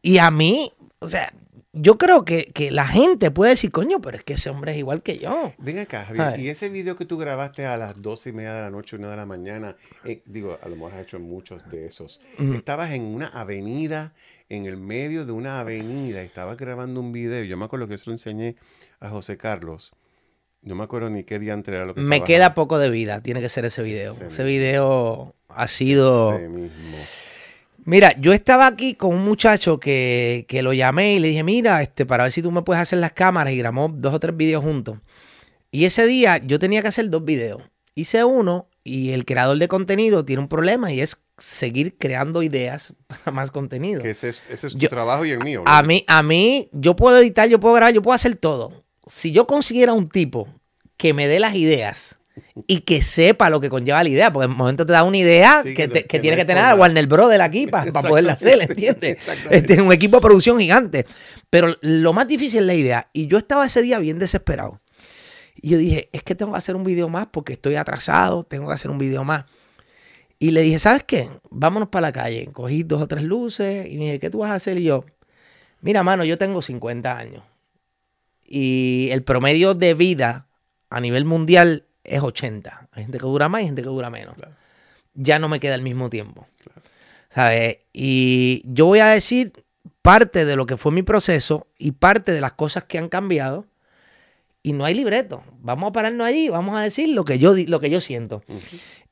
Y a mí, o sea, yo creo que, la gente puede decir, coño, pero es que ese hombre es igual que yo. Venga acá, Javier, y ese video que tú grabaste a las doce y media de la noche, una de la mañana, eh, digo, a lo mejor has hecho muchos de esos. Estabas en una avenida, en el medio de una avenida, estabas grabando un video. Yo me acuerdo que eso lo enseñé a José Carlos. No me acuerdo ni qué día Me queda poco de vida, tiene que ser ese video. Ese, video ha sido. mismo. Mira, yo estaba aquí con un muchacho que, que, lo llamé y le dije, mira, este, para ver si tú me puedes hacer las cámaras y grabó dos o tres videos juntos. Y ese día yo tenía que hacer dos videos. Hice uno y el creador de contenido tiene un problema y es seguir creando ideas para más contenido. ese es, tu trabajo y el mío. A mí, a mí, yo puedo editar, yo puedo grabar, yo puedo hacer todo si yo consiguiera un tipo que me dé las ideas y que sepa lo que conlleva la idea, porque en el momento te da una idea que, tiene que tener a Warner Brothers la para, para poderla hacer, ¿entiendes? Este, un equipo de producción gigante. Pero lo más difícil es la idea. Y yo estaba ese día bien desesperado. Y yo dije, es que tengo que hacer un video más porque estoy atrasado, tengo que hacer un video más. Y le dije, ¿sabes qué? Vámonos para la calle. Cogí dos o tres luces y me dije, ¿qué tú vas a hacer? Y yo, mira, mano, yo tengo 50 años. Y el promedio de vida a nivel mundial es 80. Hay gente que dura más y gente que dura menos. Ya no me queda el mismo tiempo. Y yo voy a decir parte de lo que fue mi proceso y parte de las cosas que han cambiado. Y no hay libreto. Vamos a pararnos allí, vamos a decir lo que yo, lo que yo siento.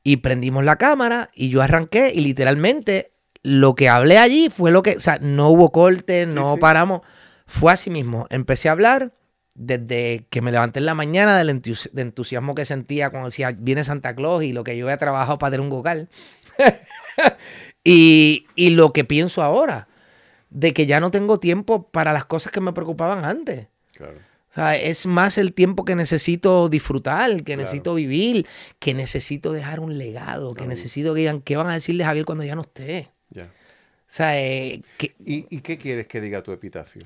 Y prendimos la cámara y yo arranqué y literalmente lo que hablé allí fue lo que, o sea, no hubo corte, no paramos. Fue así mismo. Empecé a hablar desde que me levanté en la mañana del entusiasmo que sentía cuando decía viene Santa Claus y lo que yo había trabajado para tener un gocal. y, y lo que pienso ahora, de que ya no tengo tiempo para las cosas que me preocupaban antes. O sea, es más el tiempo que necesito disfrutar, que necesito vivir, que necesito dejar un legado, que necesito que digan qué van a decirle Javier cuando ya no esté. Ya. O sea, eh, ¿Y, qué quieres que diga tu epitafio?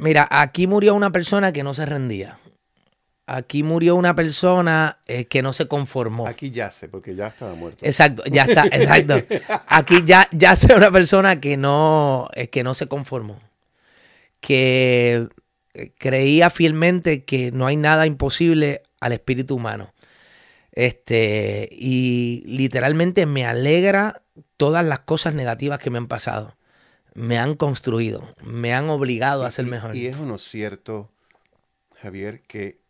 Mira, aquí murió una persona que no se rendía. Aquí murió una persona eh, que no se conformó. Aquí ya yace, porque ya estaba muerto. Exacto, ya está, exacto. Aquí ya yace una persona que no, eh, que no se conformó. Que eh, creía fielmente que no hay nada imposible al espíritu humano. Este, y literalmente me alegra todas las cosas negativas que me han pasado me han construido, me han obligado a ser mejor. Y, es uno cierto, Javier, que,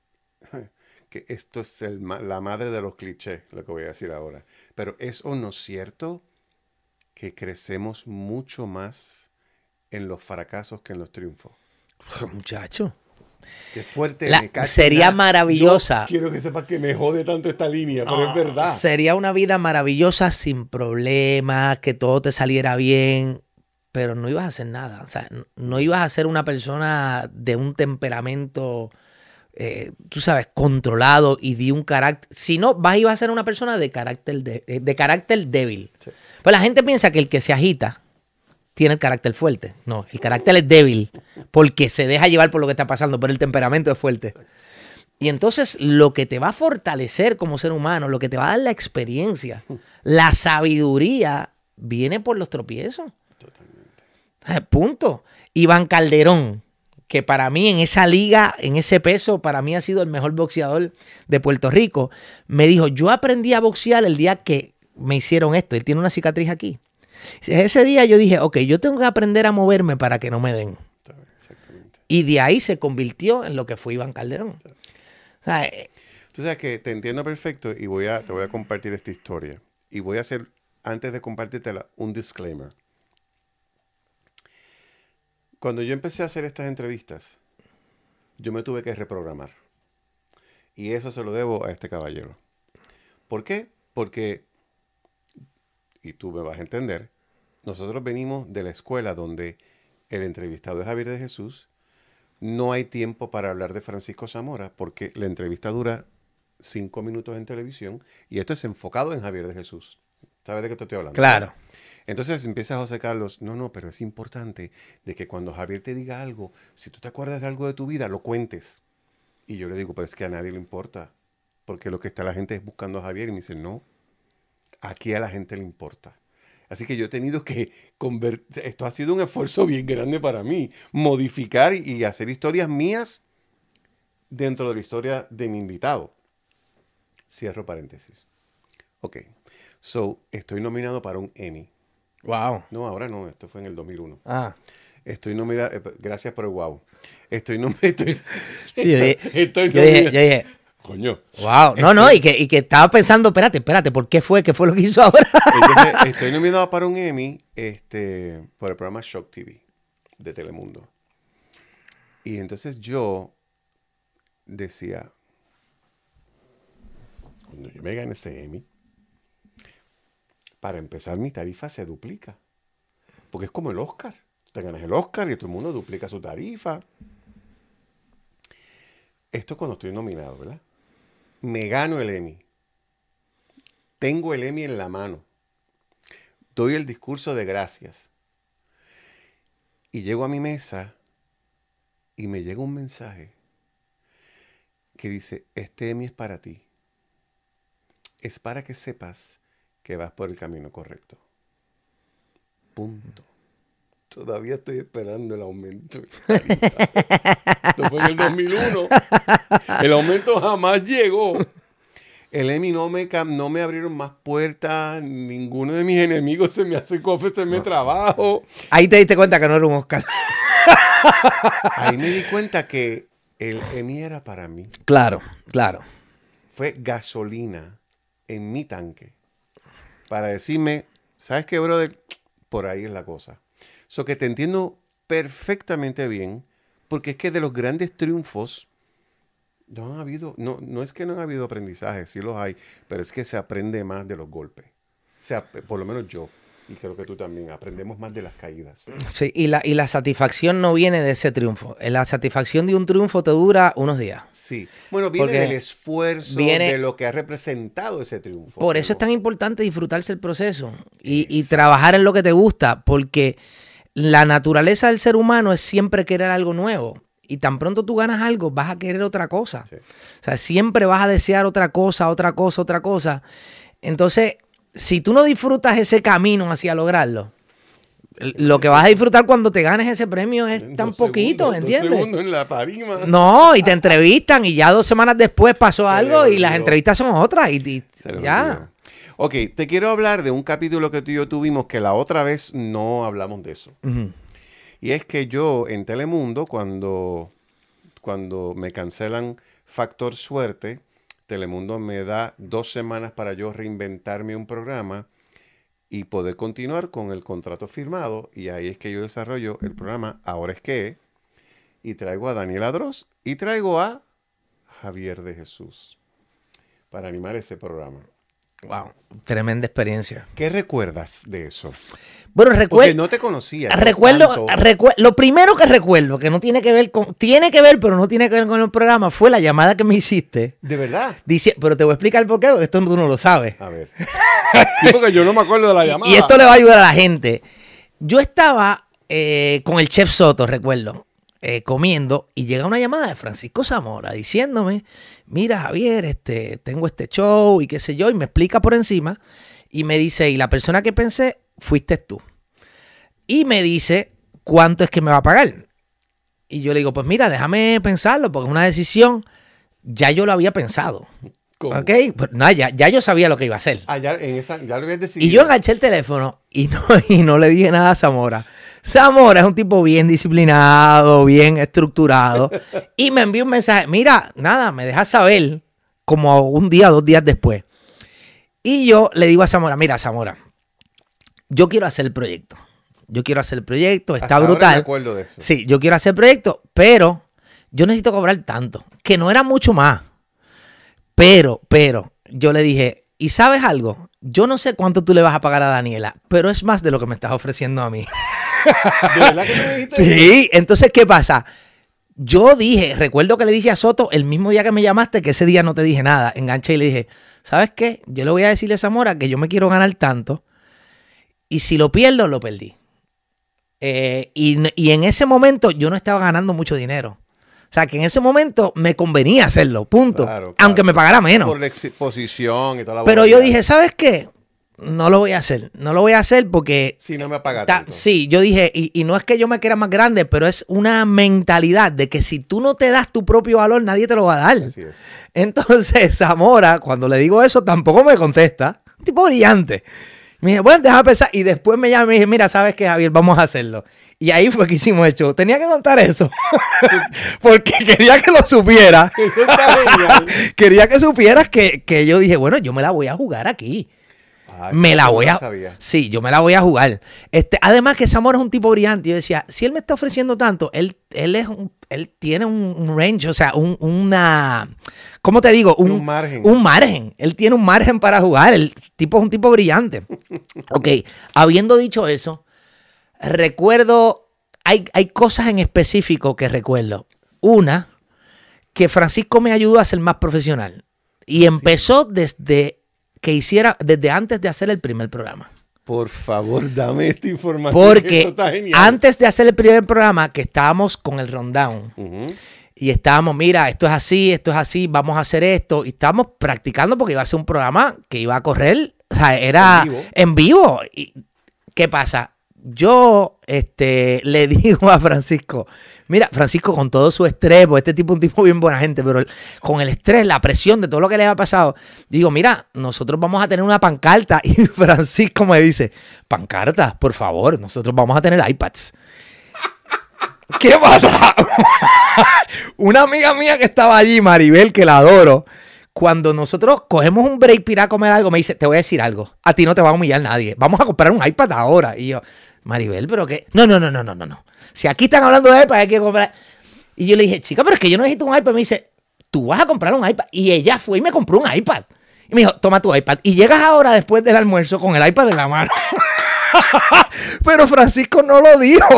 que esto es el, la madre de los clichés, lo que voy a decir ahora. Pero es o no cierto que crecemos mucho más en los fracasos que en los triunfos. Muchacho. Qué fuerte. La, sería maravillosa. quiero que sepas que me jode tanto esta línea, pero es ah, verdad. Sería una vida maravillosa sin problemas, que todo te saliera bien pero no ibas a hacer nada. O sea, no ibas a ser una persona de un temperamento, eh, tú sabes, controlado y de un carácter. Si no, vas a ser una persona de carácter, de, eh, carácter débil. Pero pues la gente piensa que el que se agita tiene el carácter fuerte. No, el carácter es débil porque se deja llevar por lo que está pasando, pero el temperamento es fuerte. Y entonces lo que te va a fortalecer como ser humano, lo que te va a dar la experiencia, la sabiduría, viene por los tropiezos. Eh, punto. Iván Calderón, que para mí en esa liga, en ese peso, para mí ha sido el mejor boxeador de Puerto Rico, me dijo, yo aprendí a boxear el día que me hicieron esto. Él tiene una cicatriz aquí. Ese día yo dije, ok, yo tengo que aprender a moverme para que no me den. Y de ahí se convirtió en lo que fue Iván Calderón. Eh, Tú sabes que te entiendo perfecto y te voy a compartir esta historia. Y voy a hacer, antes de compartírtela, un disclaimer. Cuando yo empecé a hacer estas entrevistas, yo me tuve que reprogramar. Y eso se lo debo a este caballero. ¿Por qué? Porque, y tú me vas a entender, nosotros venimos de la escuela donde el entrevistado es Javier de Jesús. No hay tiempo para hablar de Francisco Zamora porque la entrevista dura cinco minutos en televisión y esto es enfocado en Javier de Jesús. ¿Sabes de qué te estoy hablando? Claro. Entonces empieza José Carlos, no, no, pero es importante de que cuando Javier te diga algo, si tú te acuerdas de algo de tu vida, lo cuentes. Y yo le digo, pues es que a nadie le importa, porque lo que está la gente es buscando a Javier y me dice, no, aquí a la gente le importa. Así que yo he tenido que convertir, esto ha sido un esfuerzo bien grande para mí, modificar y hacer historias mías dentro de la historia de mi invitado. Cierro paréntesis. Ok, so estoy nominado para un Emmy Wow. No, ahora no, esto fue en el 2001. Ah. Estoy nominado, eh, gracias por el wow. Estoy nominado, sí, yo, yo, coño. Wow, no, no, y que, estaba pensando, espérate, espérate, ¿por qué fue? ¿Qué fue lo que hizo ahora? estoy nominado para un Emmy este, por el programa Shock TV de Telemundo. Y entonces yo decía, cuando yo me gane ese Emmy, para empezar, mi tarifa se duplica. Porque es como el Oscar. te ganas el Oscar y todo el mundo duplica su tarifa. Esto es cuando estoy nominado, ¿verdad? Me gano el Emmy. Tengo el Emmy en la mano. Doy el discurso de gracias. Y llego a mi mesa y me llega un mensaje que dice, este Emmy es para ti. Es para que sepas que vas por el camino correcto. Punto. Todavía estoy esperando el aumento. Esto fue en el 2001. El aumento jamás llegó. El EMI no me, no me abrieron más puertas, ninguno de mis enemigos se me hace a se mi trabajo. Ahí te diste cuenta que no era un Oscar. Ahí me di cuenta que el EMI era para mí. Claro, claro. Fue gasolina en mi tanque para decirme, ¿sabes qué, brother? Por ahí es la cosa. Eso que te entiendo perfectamente bien, porque es que de los grandes triunfos no ha habido, no, no es que no ha habido aprendizajes, sí los hay, pero es que se aprende más de los golpes. O sea, por lo menos yo y creo que tú también, aprendemos más de las caídas. Sí, y la, y la satisfacción no viene de ese triunfo. La satisfacción de un triunfo te dura unos días. Sí, bueno, viene del esfuerzo, de lo que ha representado ese triunfo. Por eso es tan importante disfrutarse el proceso y, trabajar en lo que te gusta, porque la naturaleza del ser humano es siempre querer algo nuevo. Y tan pronto tú ganas algo, vas a querer otra cosa. O sea, siempre vas a desear otra cosa, otra cosa, otra cosa. Entonces, si tú no disfrutas ese camino hacia lograrlo, lo que vas a disfrutar cuando te ganes ese premio es tan poquito, ¿entiendes? en la No, y te entrevistan y ya dos semanas después pasó algo y las entrevistas son otras y, ya. Ok, te quiero hablar de un capítulo que tú y yo tuvimos que la otra vez no hablamos de eso. Y es que yo en Telemundo, cuando, cuando me cancelan Factor Suerte, Telemundo me da dos semanas para yo reinventarme un programa y poder continuar con el contrato firmado. Y ahí es que yo desarrollo el programa Ahora es que. Y traigo a Daniel Adroz y traigo a Javier de Jesús para animar ese programa. Wow, tremenda experiencia. ¿Qué recuerdas de eso? Bueno, recuerdo. no te conocía. Recuerdo, lo primero que recuerdo, que no tiene que ver con. Tiene que ver, pero no tiene que ver con el programa, fue la llamada que me hiciste. ¿De verdad? Dice, pero te voy a explicar por qué, porque esto tú no lo sabes. A ver. porque yo no me acuerdo de la llamada. Y esto le va a ayudar a la gente. Yo estaba eh, con el chef Soto, recuerdo. Eh, comiendo y llega una llamada de Francisco Zamora diciéndome, mira Javier, este, tengo este show y qué sé yo, y me explica por encima y me dice, y la persona que pensé fuiste tú. Y me dice, ¿cuánto es que me va a pagar? Y yo le digo, pues mira, déjame pensarlo porque es una decisión, ya yo lo había pensado. Ok, pues, ya, yo sabía lo que iba a hacer. Ah, en Y yo enganché el teléfono y no, y no le dije nada a Zamora. Zamora es un tipo bien disciplinado, bien estructurado. Y me envió un mensaje. Mira, nada, me deja saber como un día, dos días después. Y yo le digo a Zamora, mira, Zamora, yo quiero hacer el proyecto. Yo quiero hacer el proyecto, está brutal. de eso. Sí, yo quiero hacer el proyecto, pero yo necesito cobrar tanto, que no era mucho más. Pero, pero, yo le dije, ¿y sabes algo? Yo no sé cuánto tú le vas a pagar a Daniela, pero es más de lo que me estás ofreciendo a mí. ¿De verdad que me dijiste? Sí, entonces, ¿qué pasa? Yo dije, recuerdo que le dije a Soto el mismo día que me llamaste, que ese día no te dije nada. Enganché y le dije, ¿sabes qué? Yo le voy a decirle a Zamora que yo me quiero ganar tanto. Y si lo pierdo, lo perdí. Eh, y, en ese momento yo no estaba ganando mucho dinero. O sea, que en ese momento me convenía hacerlo, punto. Aunque me pagara menos. Por la exposición y toda la Pero yo dije, ¿sabes qué? no lo voy a hacer. No lo voy a hacer porque. Si no me apaga Sí, yo dije, y, no es que yo me quiera más grande, pero es una mentalidad de que si tú no te das tu propio valor, nadie te lo va a dar. Entonces, Zamora, cuando le digo eso, tampoco me contesta. Un tipo brillante. Me dije, bueno, déjame pensar. Y después me llama y me dije, mira, ¿sabes qué, Javier? Vamos a hacerlo. Y ahí fue que hicimos el Tenía que contar eso. Porque quería que lo supiera. quería que supieras que, que yo dije, bueno, yo me la voy a jugar aquí me la voy a. Sí, yo me la voy a jugar. Este, además que Zamora es un tipo brillante. Yo decía, si él me está ofreciendo tanto, él, él es él tiene un, range, o sea, una. ¿Cómo te digo? Un, margen. Un margen. Él tiene un margen para jugar. El tipo es un tipo brillante. ok, habiendo dicho eso, recuerdo. Hay, cosas en específico que recuerdo. Una, que Francisco me ayudó a ser más profesional. Y empezó desde que hiciera desde antes de hacer el primer programa. Por favor, dame esta información. Porque antes de hacer el primer programa, que estábamos con el rundown. Y estábamos, mira, esto es así, esto es así, vamos a hacer esto. Y estábamos practicando porque iba a ser un programa que iba a correr. O sea, era en vivo. ¿Qué pasa? Yo este, le digo a Francisco, Mira, Francisco, con todo su estrés, pues este tipo es un tipo bien buena gente, pero con el estrés, la presión de todo lo que le ha pasado, digo, mira, nosotros vamos a tener una pancarta. Y Francisco me dice, pancarta, por favor, nosotros vamos a tener iPads. ¿Qué pasa? una amiga mía que estaba allí, Maribel, que la adoro, cuando nosotros cogemos un break para comer algo, me dice, te voy a decir algo, a ti no te va a humillar nadie, vamos a comprar un iPad ahora. Y yo, Maribel, pero que. No, no, no, no, no, no, no. Si aquí están hablando de iPad, hay que comprar. Y yo le dije, chica, pero es que yo no necesito un iPad. Me dice, tú vas a comprar un iPad. Y ella fue y me compró un iPad. Y me dijo, toma tu iPad. Y llegas ahora después del almuerzo con el iPad en la mano. Pero Francisco no lo dijo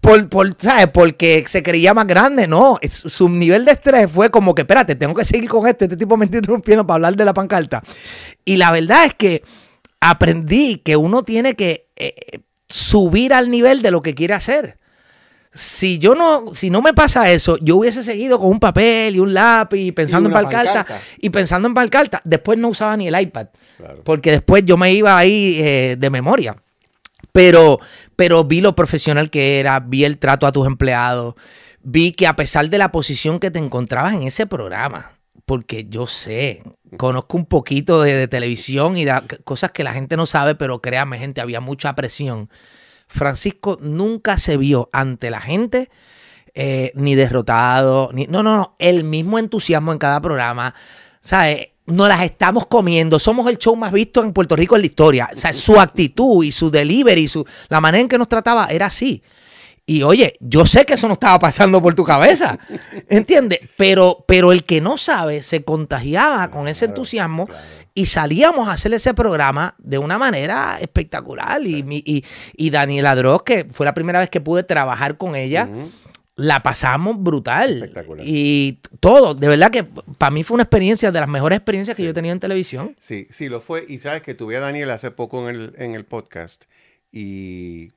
por, por, ¿sabes? porque se creía más grande, no. Su nivel de estrés fue como que, espérate, tengo que seguir con este, este tipo me está para hablar de la pancarta. Y la verdad es que aprendí que uno tiene que eh, subir al nivel de lo que quiere hacer. Si yo no, si no me pasa eso, yo hubiese seguido con un papel y un lápiz pensando en palcarta y pensando en palcarta. Después no usaba ni el iPad, porque después yo me iba ahí eh, de memoria. Pero, pero vi lo profesional que era, vi el trato a tus empleados, vi que a pesar de la posición que te encontrabas en ese programa, porque yo sé, conozco un poquito de, televisión y de cosas que la gente no sabe, pero créame gente, había mucha presión. Francisco nunca se vio ante la gente eh, ni derrotado, ni, no, no, no, el mismo entusiasmo en cada programa, ¿sabes? Eh, nos las estamos comiendo, somos el show más visto en Puerto Rico en la historia. O sea, su actitud y su delivery, su, la manera en que nos trataba era así. Y oye, yo sé que eso no estaba pasando por tu cabeza, ¿entiendes? Pero, pero el que no sabe se contagiaba con ese entusiasmo y salíamos a hacer ese programa de una manera espectacular. Y, y, Daniela Droz, que fue la primera vez que pude trabajar con ella, la pasamos brutal. Espectacular. Y todo, de verdad que para mí fue una experiencia, de las mejores experiencias que yo he tenido en televisión. Sí, sí, lo fue. Y sabes que tuve a Daniela hace poco en el, en el podcast y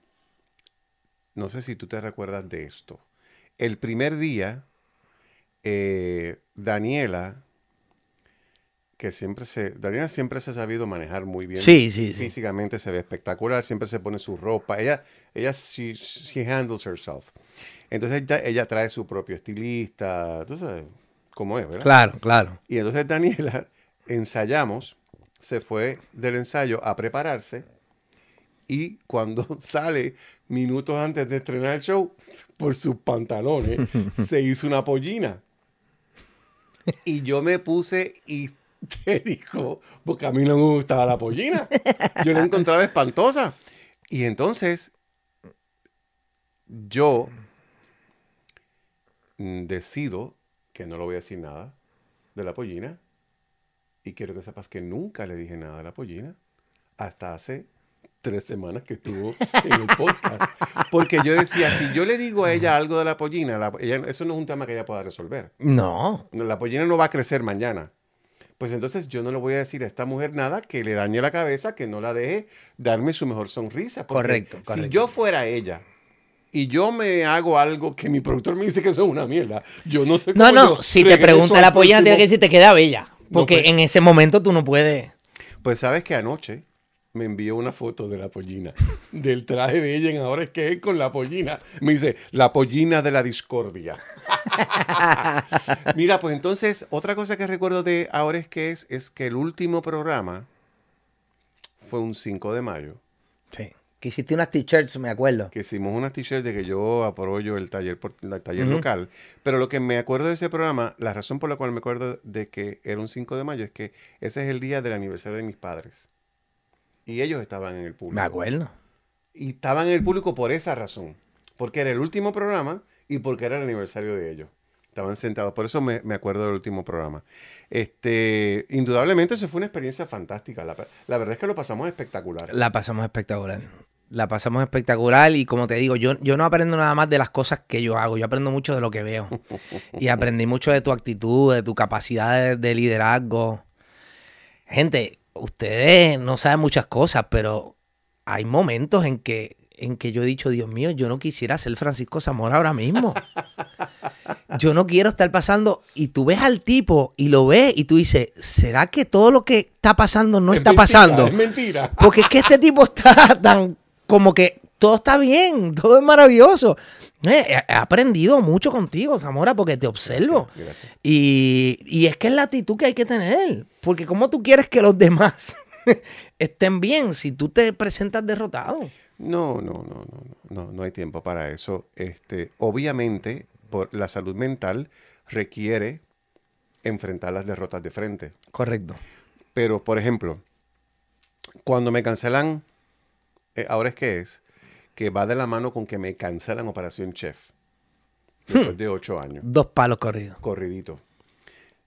no sé si tú te recuerdas de esto. El primer día, eh, Daniela, que siempre se. Daniela siempre se ha sabido manejar muy bien. Sí, sí, Físicamente se ve espectacular, siempre se pone su ropa. Ella, ella she, handles herself. Entonces ella, trae su propio estilista. Entonces, ¿cómo es, verdad? Claro, claro. Y entonces Daniela, ensayamos, se fue del ensayo a prepararse. Y cuando sale, minutos antes de estrenar el show, por sus pantalones, se hizo una pollina. Y yo me puse histérico, porque a mí no me gustaba la pollina. Yo la encontraba espantosa. Y entonces, yo decido que no le voy a decir nada de la pollina. Y quiero que sepas que nunca le dije nada de la pollina hasta hace tres semanas que estuvo en el podcast. Porque yo decía, si yo le digo a ella algo de la pollina, eso no es un tema que ella pueda resolver. No. La pollina no va a crecer mañana. Pues entonces yo no le voy a decir a esta mujer nada que le dañe la cabeza, que no la deje darme su mejor sonrisa. Correcto, Si yo fuera ella, y yo me hago algo que mi productor me dice que eso es una mierda. Yo no sé No, no, si te pregunta la pollina, tiene que decir te queda bella. Porque pues en ese momento tú no puedes. Pues sabes que anoche me envió una foto de la pollina, del traje de ella en ahora es que es con la pollina. Me dice, la pollina de la discordia. Mira, pues entonces, otra cosa que recuerdo de ahora es que es, es que el último programa fue un 5 de mayo. Sí. Que hiciste unas t-shirts, me acuerdo. Que hicimos unas t-shirts de que yo apoyo el taller, por, el taller local. Pero lo que me acuerdo de ese programa, la razón por la cual me acuerdo de que era un 5 de mayo, es que ese es el día del aniversario de mis padres. Y ellos estaban en el público. Me acuerdo. Y estaban en el público por esa razón. Porque era el último programa y porque era el aniversario de ellos. Estaban sentados. Por eso me, acuerdo del último programa. Este, indudablemente eso fue una experiencia fantástica. La, verdad es que lo pasamos espectacular. La pasamos espectacular la pasamos espectacular y como te digo, yo, yo no aprendo nada más de las cosas que yo hago, yo aprendo mucho de lo que veo. Y aprendí mucho de tu actitud, de tu capacidad de liderazgo. Gente, ustedes no saben muchas cosas, pero hay momentos en que, en que yo he dicho, Dios mío, yo no quisiera ser Francisco Zamora ahora mismo. Yo no quiero estar pasando. Y tú ves al tipo y lo ves y tú dices, ¿será que todo lo que está pasando no está pasando? mentira. Porque es que este tipo está tan como que todo está bien, todo es maravilloso. Eh, he aprendido mucho contigo, Zamora, porque te observo. Y, es que es la actitud que hay que tener, porque ¿cómo tú quieres que los demás estén bien si tú te presentas derrotado? No, no, no, no, no, no hay tiempo para eso. Este, obviamente, por la salud mental requiere enfrentar las derrotas de frente. Correcto. Pero, por ejemplo, cuando me cancelan, eh, ahora es que es, que va de la mano con que me cancelan Operación Chef. Después hmm. de ocho años. Dos palos corridos. Corridito.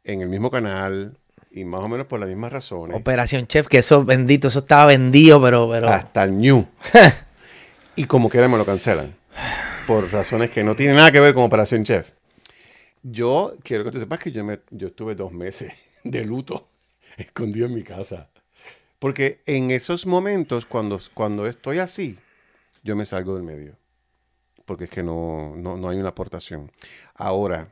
En el mismo canal y más o menos por las mismas razones. Operación Chef, que eso bendito, eso estaba vendido, pero. pero... Hasta el New. y como quiera me lo cancelan. Por razones que no tienen nada que ver con Operación Chef. Yo quiero que tú sepas que yo, yo estuve dos meses de luto, escondido en mi casa. Porque en esos momentos, cuando, cuando estoy así, yo me salgo del medio, porque es que no, hay una aportación. Ahora,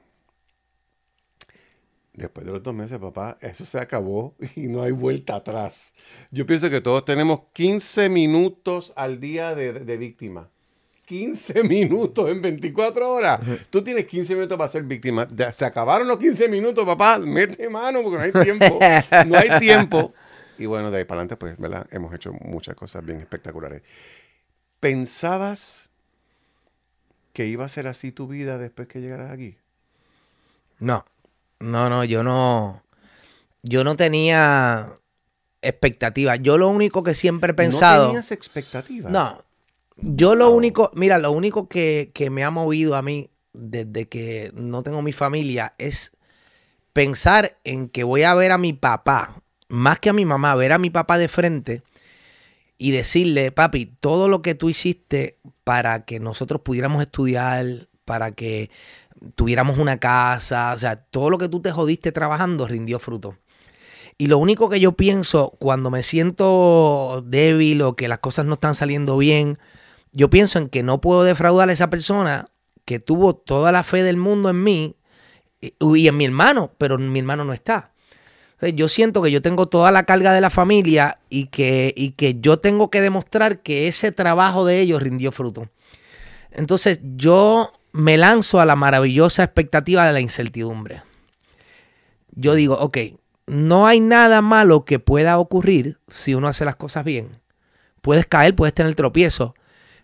después de los dos meses, papá, eso se acabó y no hay vuelta atrás. Yo pienso que todos tenemos 15 minutos al día de, de víctima. 15 minutos en 24 horas. Tú tienes 15 minutos para ser víctima. Se acabaron los 15 minutos, papá. Mete mano porque no hay tiempo. No hay tiempo. Y bueno, de ahí para adelante, pues, ¿verdad? Hemos hecho muchas cosas bien espectaculares. ¿Pensabas que iba a ser así tu vida después que llegaras aquí? No, no, no, yo no, yo no tenía expectativas. Yo lo único que siempre he pensado. ¿No tenías expectativas? No, yo lo único, mira, lo único que, que me ha movido a mí desde que no tengo mi familia es pensar en que voy a ver a mi papá, más que a mi mamá, ver a mi papá de frente y decirle, papi, todo lo que tú hiciste para que nosotros pudiéramos estudiar, para que tuviéramos una casa, o sea, todo lo que tú te jodiste trabajando rindió fruto. Y lo único que yo pienso cuando me siento débil o que las cosas no están saliendo bien, yo pienso en que no puedo defraudar a esa persona que tuvo toda la fe del mundo en mí eh, y en mi hermano, pero mi hermano no está. Yo siento que yo tengo toda la carga de la familia y que, y que yo tengo que demostrar que ese trabajo de ellos rindió fruto. Entonces yo me lanzo a la maravillosa expectativa de la incertidumbre. Yo digo, ok, no hay nada malo que pueda ocurrir si uno hace las cosas bien. Puedes caer, puedes tener tropiezo,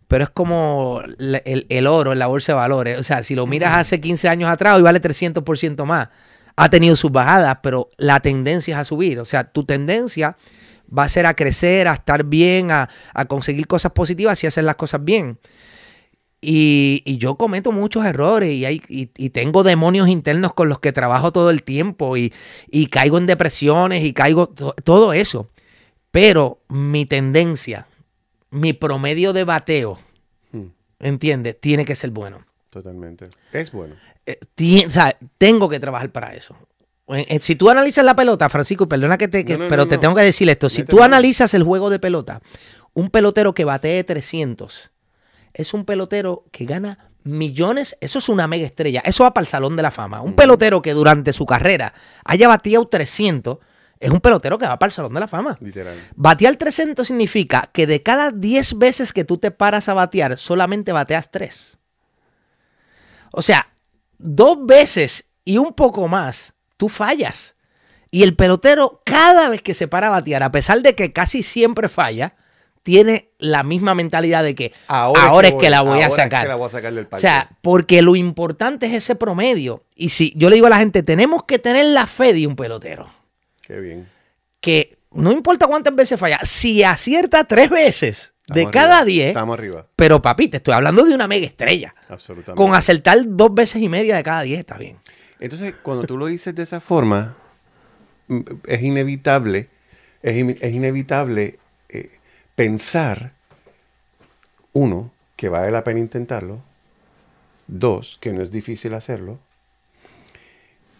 pero es como el, el, el oro en la bolsa de valores. O sea, si lo miras hace 15 años atrás, hoy vale 300% más ha tenido sus bajadas, pero la tendencia es a subir. O sea, tu tendencia va a ser a crecer, a estar bien, a, conseguir cosas positivas y hacer las cosas bien. Y, yo cometo muchos errores y, tengo demonios internos con los que trabajo todo el tiempo y, caigo en depresiones y caigo todo eso. Pero mi tendencia, mi promedio de bateo, hmm. ¿entiendes? Tiene que ser bueno. Totalmente. Es bueno. Eh, tengo que trabajar para eso. Eh, eh, si tú analizas la pelota, Francisco, perdona que te. pero te tengo que decir esto. Si tú analizas el juego de pelota, un pelotero que batee 300 es un pelotero que gana millones. Eso es una mega estrella. Eso va para el Salón de la Fama. Un pelotero que durante su carrera haya bateado 300 es un pelotero que va para el Salón de la Fama. Literal. Batear 300 significa que de cada 10 veces que tú te paras a batear, solamente bateas 3. O sea, dos veces y un poco más, tú fallas. Y el pelotero, cada vez que se para a batear, a pesar de que casi siempre falla, tiene la misma mentalidad de que ahora, es, que, la voy, a sacar. o sea, porque lo importante es ese promedio. Y si yo le digo a la gente, tenemos que tener la fe de un pelotero. Qué bien. Que no importa cuántas veces falla, si acierta tres veces, de cada 10. Estamos arriba. Pero papi, te estoy hablando de una mega estrella. Absolutamente. Con acertar dos veces y media de cada 10 está bien. Entonces, cuando tú lo dices de esa forma, es inevitable, es, inevitable eh, pensar, uno, que vale la pena intentarlo, dos, que no es difícil hacerlo,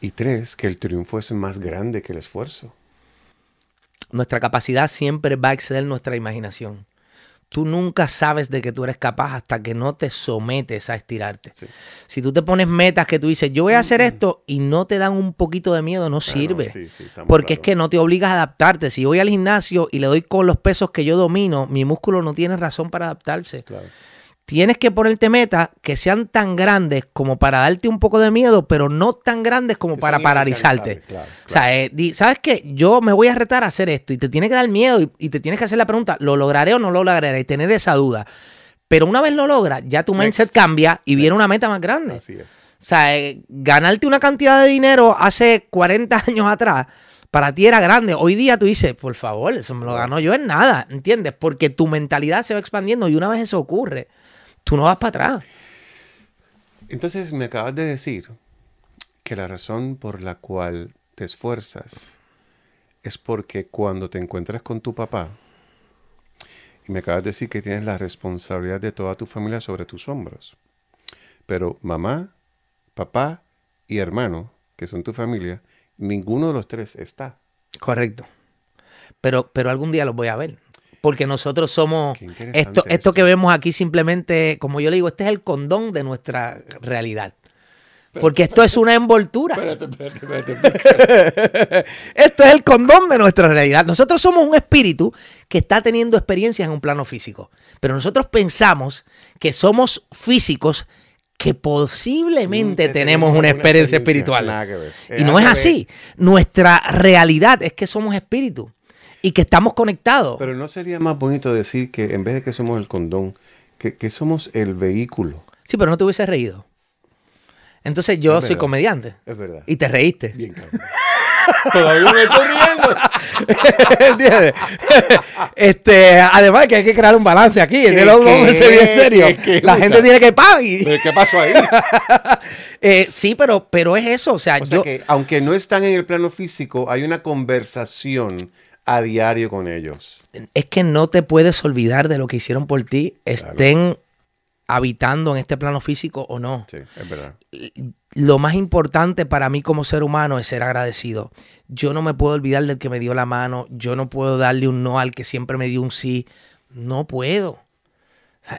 y tres, que el triunfo es más grande que el esfuerzo. Nuestra capacidad siempre va a exceder nuestra imaginación. Tú nunca sabes de que tú eres capaz hasta que no te sometes a estirarte. Si tú te pones metas que tú dices, yo voy a hacer esto y no te dan un poquito de miedo, no sirve. porque es que no te obligas a adaptarte. Si voy al gimnasio y le doy con los pesos que yo domino, mi músculo no tiene razón para adaptarse. Claro. Tienes que ponerte metas que sean tan grandes como para darte un poco de miedo, pero no tan grandes como para paralizarte. O sea, eh, ¿sabes qué? Yo me voy a retar a hacer esto y te tiene que dar miedo y, te tienes que hacer la pregunta, ¿lo lograré o no lo lograré? Y tener esa duda. Pero una vez lo logras, ya tu mindset cambia y viene una meta más grande. Así es. O sea, eh, ganarte una cantidad de dinero hace 40 años atrás, para ti era grande. Hoy día tú dices, por favor, eso me lo ganó yo en nada, ¿entiendes? Porque tu mentalidad se va expandiendo y una vez eso ocurre, tú no vas para atrás. Entonces me acabas de decir que la razón por la cual te esfuerzas es porque cuando te encuentras con tu papá, y me acabas de decir que tienes la responsabilidad de toda tu familia sobre tus hombros, pero mamá, papá y hermano, que son tu familia, ninguno de los tres está. Correcto. Pero, pero algún día los voy a ver porque nosotros somos... Esto, esto que vemos aquí simplemente, como yo le digo, este es el condón de nuestra realidad. Porque esto es una envoltura. esto es el condón de nuestra realidad. Nosotros somos un espíritu que está teniendo experiencias en un plano físico. Pero nosotros pensamos que somos físicos que posiblemente tenemos, una, experiencia, experiencia espiritual. Y no es así. Nuestra realidad es que somos espíritu y que estamos conectados. Pero no sería más bonito decir que en vez de que somos el condón, que, somos el vehículo. Sí, pero no te hubiese reído. Entonces yo soy comediante. Es verdad. Y te reíste. Bien, claro. Todavía me estoy riendo. ¿Entiendes? este, además que hay que crear un balance aquí. El los dos bien serio. la gente tiene que pagar. ¿Qué pasó ahí? Eh, sí, pero, pero es eso. O sea, aunque no están en el plano físico, hay una conversación a diario con ellos. Es que no te puedes olvidar de lo que hicieron por ti, estén habitando en este plano físico o no. Sí, es verdad. Lo más importante para mí como ser humano es ser agradecido. Yo no me puedo olvidar del que me dio la mano, yo no puedo darle un no al que siempre me dio un sí. No puedo.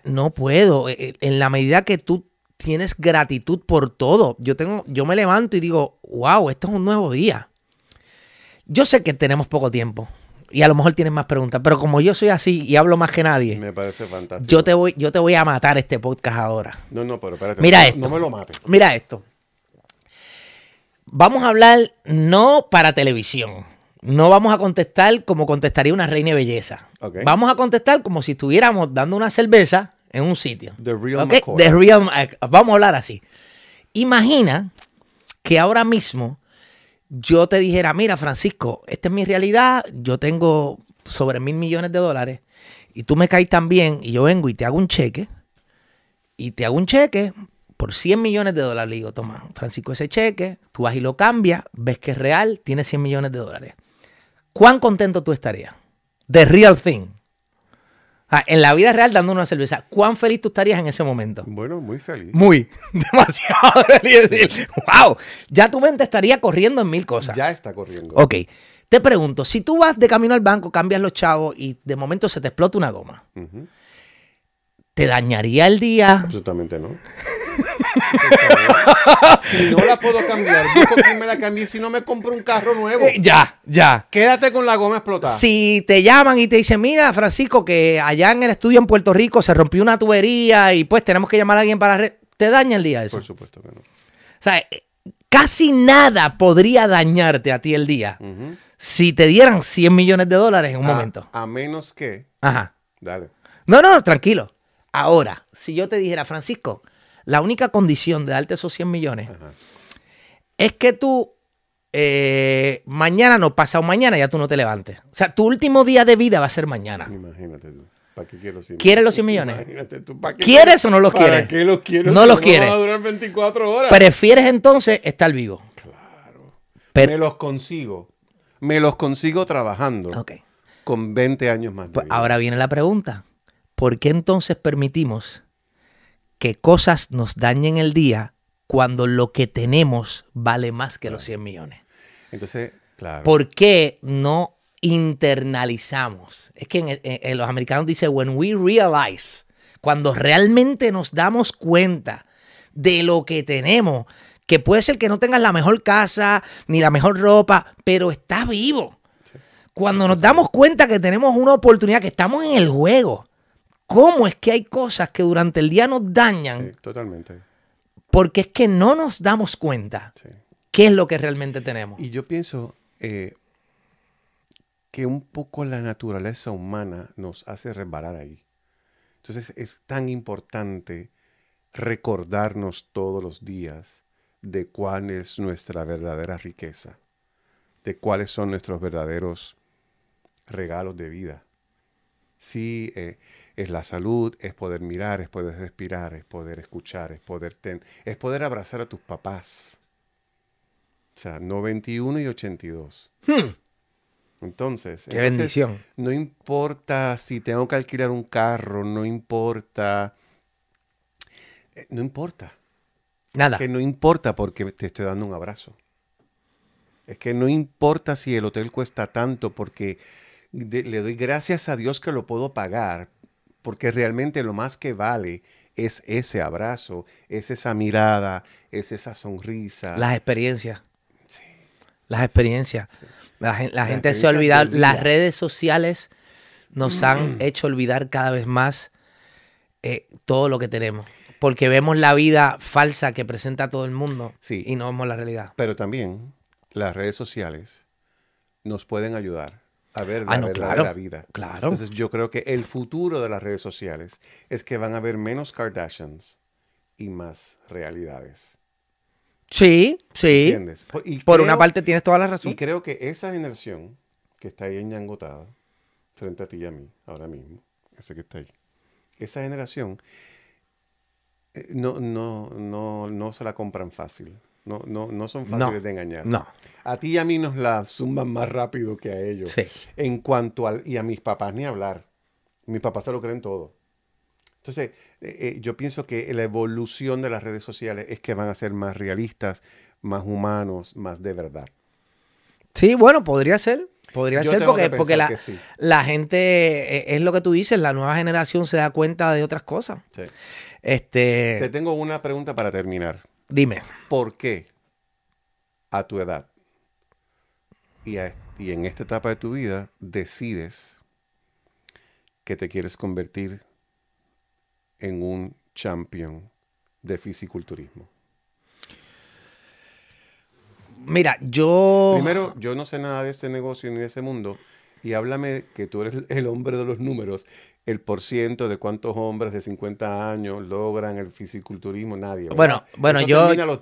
No puedo. E-, e-, en la medida que tú tienes gratitud por todo, yo tengo, yo me levanto y digo, wow, este es un nuevo día. Yo sé que tenemos poco tiempo y a lo mejor tienen más preguntas, pero como yo soy así y hablo más que nadie. Me parece fantástico. Yo te voy, yo te voy a matar este podcast ahora. No, no, pero espérate. Mira no, esto. No me lo mates. Mira esto. Vamos a hablar no para televisión. No vamos a contestar como contestaría una reina de belleza. Vamos a contestar como si estuviéramos dando una cerveza en un sitio. The real, okay? The real Vamos a hablar así. Imagina que ahora mismo yo te dijera, mira, Francisco, esta es mi realidad, yo tengo sobre mil millones de dólares y tú me caes también y yo vengo y te hago un cheque y te hago un cheque por 100 millones de dólares. Le digo, toma, Francisco, ese cheque, tú vas y lo cambias, ves que es real, tiene 100 millones de dólares. ¿Cuán contento tú estarías? The real thing en la vida real dando una cerveza, ¿cuán feliz tú estarías en ese momento? Bueno, muy feliz. Muy, demasiado feliz. wow, ya tu mente estaría corriendo en mil cosas. Ya está corriendo. Ok, te pregunto, si tú vas de camino al banco, cambias los chavos y de momento se te explota una goma, ¿te dañaría el día? Absolutamente no si no la puedo cambiar, busco quien me la cambie. Si no, me compro un carro nuevo. Eh, ya, ya. Quédate con la goma explotada. Si te llaman y te dicen, mira, Francisco, que allá en el estudio en Puerto Rico se rompió una tubería y pues tenemos que llamar a alguien para. ¿Te daña el día eso? Por supuesto que no. O sea, eh, casi nada podría dañarte a ti el día si te dieran 100 millones de dólares en un momento. A menos que. Ajá. Dale. No, no, tranquilo. Ahora, si yo te dijera, Francisco, la única condición de darte esos 100 millones es que tú eh, mañana no, pasado mañana ya tú no te levantes. O sea, tu último día de vida va a ser mañana. Imagínate tú. ¿Para qué quiero 100 ¿Quieres los 100 millones? Imagínate tú, ¿Quieres o no los quieres? ¿Para qué los quiero? No los quieres. Va a durar 24 horas. Prefieres entonces estar vivo. Claro. me los consigo. Me los consigo trabajando. Ok. Con 20 años más. Pues ahora viene la pregunta. ¿Por qué entonces permitimos que cosas nos dañen el día cuando lo que tenemos vale más que los 100 millones. Entonces, ¿Por qué no internalizamos? Es que en, los americanos dicen, when we realize, cuando realmente nos damos cuenta de lo que tenemos, que puede ser que no tengas la mejor casa ni la mejor ropa, pero estás vivo. Cuando nos damos cuenta que tenemos una oportunidad, que estamos en el juego, cómo es que hay cosas que durante el día nos dañan. totalmente. Porque es que no nos damos cuenta qué es lo que realmente tenemos. Y yo pienso eh, que un poco la naturaleza humana nos hace resbalar ahí. Entonces es tan importante recordarnos todos los días de cuál es nuestra verdadera riqueza, de cuáles son nuestros verdaderos regalos de vida. Sí, eh, es la salud, es poder mirar, es poder respirar, es poder escuchar, es poder es poder abrazar a tus papás. O sea, 91 y 82. Hmm. Entonces, Qué bendición. no importa si tengo que alquilar un carro, no importa. Eh, no importa. Nada. Es que no importa porque te estoy dando un abrazo. Es que no importa si el hotel cuesta tanto porque le doy gracias a Dios que lo puedo pagar porque realmente lo más que vale es ese abrazo, es esa mirada, es esa sonrisa. Las experiencias. Sí. Las experiencias. La, gente se ha Las redes sociales nos han mm. hecho olvidar cada vez más eh, todo lo que tenemos. Porque vemos la vida falsa que presenta todo el mundo sí. y no vemos la realidad. Pero también las redes sociales nos pueden ayudar a ver ah, la no, vida. Claro. Entonces yo creo que el futuro de las redes sociales es que van a haber menos Kardashians y más realidades. Sí, sí. ¿Entiendes? Por una parte tienes toda la razón. Y creo que esa generación que está ahí enyangotada, frente a ti y a mí, ahora mismo, ese que está ahí, esa generación eh, no, no, no, no se la compran fácil. No, son fáciles de engañar. No. A ti y a mí nos la zumban más rápido que a ellos. En cuanto al. Y a mis papás ni hablar. Mis papás se lo creen todo. Entonces, eh, eh, yo pienso que la evolución de las redes sociales es que van a ser más realistas, más humanos, más de verdad. Sí, bueno, podría ser. Podría ser porque, porque la, gente, eh, es lo que tú dices, la nueva generación se da cuenta de otras cosas. Este... Te tengo una pregunta para terminar. Dime. ¿Por qué a tu edad y, en esta etapa de tu vida decides que te quieres convertir en un champion de fisiculturismo? Mira, yo. Primero, yo no sé nada de ese negocio ni de ese mundo. Y háblame que tú eres el hombre de los números el por ciento de cuántos hombres de 50 años logran el fisiculturismo, nadie. Bueno, bueno, yo. A los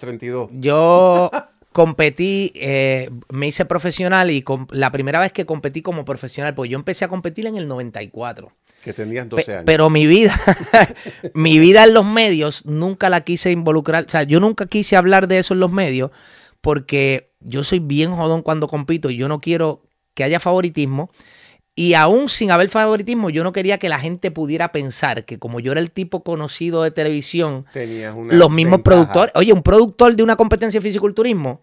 Yo competí, eh, me hice profesional y la primera vez que competí como profesional, pues yo empecé a competir en el 94. Que tenías 12 años. Pero mi vida, mi vida en los medios, nunca la quise involucrar. O sea, yo nunca quise hablar de eso en los medios porque yo soy bien jodón cuando compito y yo no quiero que haya favoritismo. Y aún sin haber favoritismo, yo no quería que la gente pudiera pensar que como yo era el tipo conocido de televisión, los mismos productores, oye, un productor de una competencia de fisiculturismo,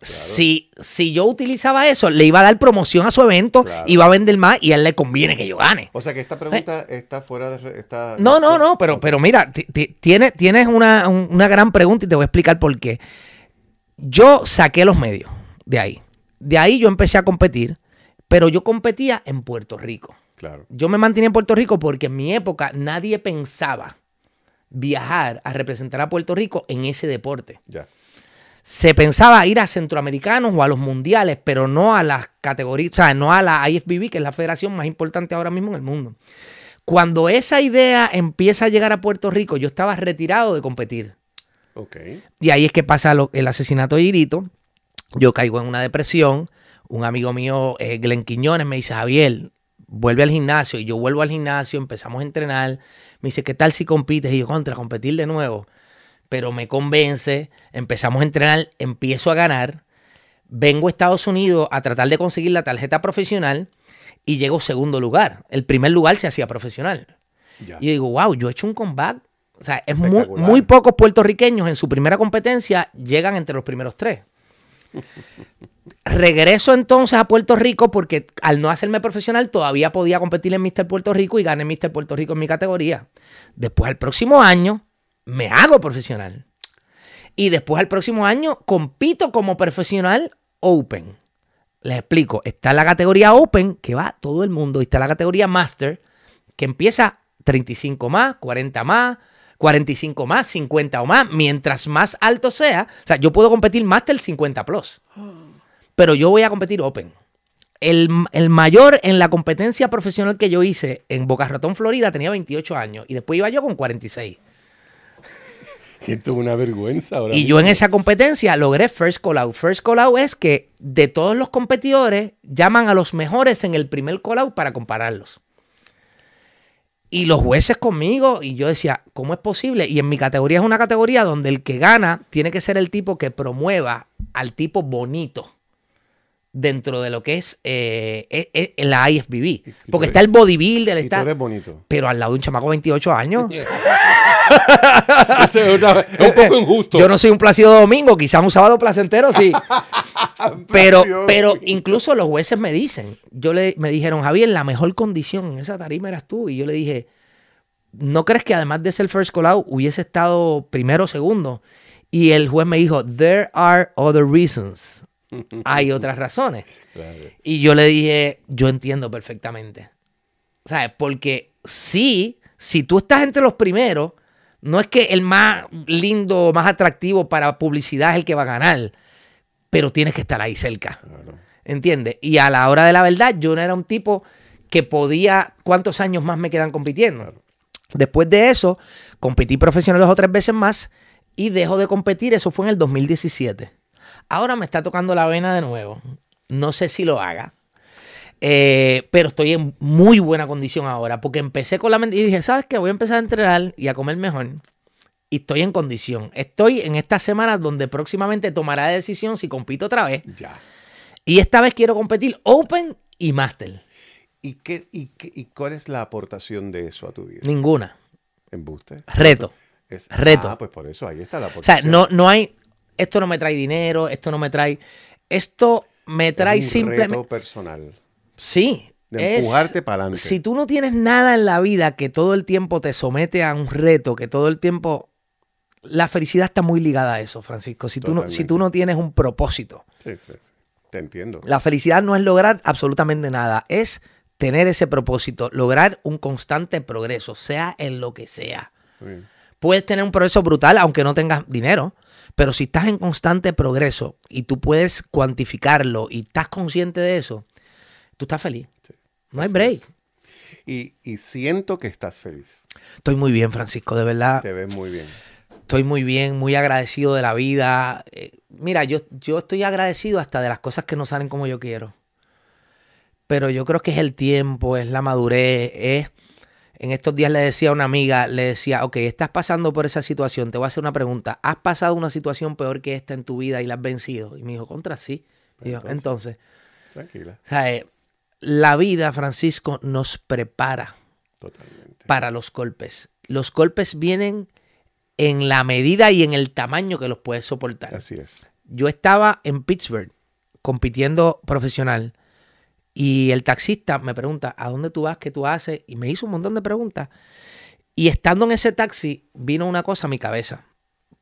Si, si, yo utilizaba eso, le iba a dar promoción a su evento, iba a vender más y a él le conviene que yo gane. O sea que esta pregunta está fuera de... no, no, no, pero, pero mira, tienes, tienes una, una, gran pregunta y te voy a explicar por qué. Yo saqué los medios de ahí. De ahí yo empecé a competir pero yo competía en Puerto Rico. Claro. Yo me mantenía en Puerto Rico porque en mi época nadie pensaba viajar a representar a Puerto Rico en ese deporte. Ya. Se pensaba ir a centroamericanos o a los mundiales, pero no a las categorías, o sea, no a la IFBB, que es la federación más importante ahora mismo en el mundo. Cuando esa idea empieza a llegar a Puerto Rico, yo estaba retirado de competir. Okay. Y ahí es que pasa el asesinato de Irito. Yo caigo en una depresión un amigo mío, eh, Glen Quiñones, me dice, Javier, vuelve al gimnasio. Y yo vuelvo al gimnasio, empezamos a entrenar. Me dice, ¿qué tal si compites? Y yo, contra, competir de nuevo. Pero me convence, empezamos a entrenar, empiezo a ganar. Vengo a Estados Unidos a tratar de conseguir la tarjeta profesional y llego segundo lugar. El primer lugar se hacía profesional. Y yo digo, wow, yo he hecho un combate. O sea, es muy, muy pocos puertorriqueños en su primera competencia llegan entre los primeros tres. Regreso entonces a Puerto Rico porque al no hacerme profesional todavía podía competir en Mister Puerto Rico y gané Mister Puerto Rico en mi categoría. Después al próximo año me hago profesional. Y después al próximo año compito como profesional Open. Les explico, está la categoría Open que va todo el mundo y está la categoría Master que empieza 35 más, 40 más, 45 más, 50 o más, mientras más alto sea. O sea, yo puedo competir Master 50 plus. Oh pero yo voy a competir Open. El, mayor en la competencia profesional que yo hice en Boca Ratón, Florida, tenía 28 años y después iba yo con 46. Esto es una vergüenza ahora. Y yo en esa competencia logré first call out. First call out es que de todos los competidores llaman a los mejores en el primer call out para compararlos. Y los jueces conmigo, y yo decía, ¿cómo es posible? Y en mi categoría es una categoría donde el que gana tiene que ser el tipo que promueva al tipo bonito dentro de lo que es, eh, eh, eh, la IFBB. Porque está el bodybuilder, está. Tú Pero al lado de un chamaco de 28 años. es un poco injusto. Yo no soy un placido domingo, quizás un sábado placentero, sí. pero, pero incluso los jueces me dicen, yo le, me dijeron, Javier, la mejor condición en esa tarima eras tú. Y yo le dije, ¿no crees que además de ser first call out hubiese estado primero o segundo? Y el juez me dijo, there are other reasons hay otras razones. Y yo le dije, yo entiendo perfectamente. ¿Sabes? Porque sí, si tú estás entre los primeros, no es que el más lindo, más atractivo para publicidad es el que va a ganar, pero tienes que estar ahí cerca. entiende ¿Entiendes? Y a la hora de la verdad, yo no era un tipo que podía, ¿cuántos años más me quedan compitiendo? Después de eso, competí profesional dos o tres veces más y dejo de competir, eso fue en el 2017. Ahora me está tocando la vena de nuevo. No sé si lo haga. Eh, pero estoy en muy buena condición ahora porque empecé con la mente y dije, ¿sabes qué? Voy a empezar a entrenar y a comer mejor. Y estoy en condición. Estoy en esta semana donde próximamente tomará la decisión si compito otra vez. Ya. Y esta vez quiero competir Open y Master. ¿Y, qué, y, cuál es la aportación de eso a tu vida? Ninguna. ¿Embuste? Reto. Reto. Ah, pues por eso ahí está la aportación. O sea, no, no hay esto no me trae dinero, esto no me trae. Esto me trae simplemente. Reto personal. Sí. De empujarte para adelante. Si tú no tienes nada en la vida que todo el tiempo te somete a un reto, que todo el tiempo. La felicidad está muy ligada a eso, Francisco. Si, tú no, si tú no tienes un propósito. Sí, sí, sí. Te entiendo. La felicidad no es lograr absolutamente nada, es tener ese propósito, lograr un constante progreso, sea en lo que sea. Puedes tener un progreso brutal aunque no tengas dinero. Pero si estás en constante progreso y tú puedes cuantificarlo y estás consciente de eso, tú estás feliz. no hay break. Y, siento que estás feliz. Estoy muy bien, Francisco, de verdad. Te ves muy bien. Estoy muy bien, muy agradecido de la vida. Eh, mira, yo, yo estoy agradecido hasta de las cosas que no salen como yo quiero. Pero yo creo que es el tiempo, es la madurez, es en estos días le decía a una amiga, le decía, ok, estás pasando por esa situación, te voy a hacer una pregunta. ¿Has pasado una situación peor que esta en tu vida y la has vencido? Y me dijo, contra sí. entonces, Tranquila. Eh, la vida, Francisco, nos prepara para los golpes. Los golpes vienen en la medida y en el tamaño que los puedes soportar. Así es. Yo estaba en Pittsburgh compitiendo profesional y el taxista me pregunta, ¿a dónde tú vas? ¿Qué tú haces? Y me hizo un montón de preguntas. Y estando en ese taxi, vino una cosa a mi cabeza.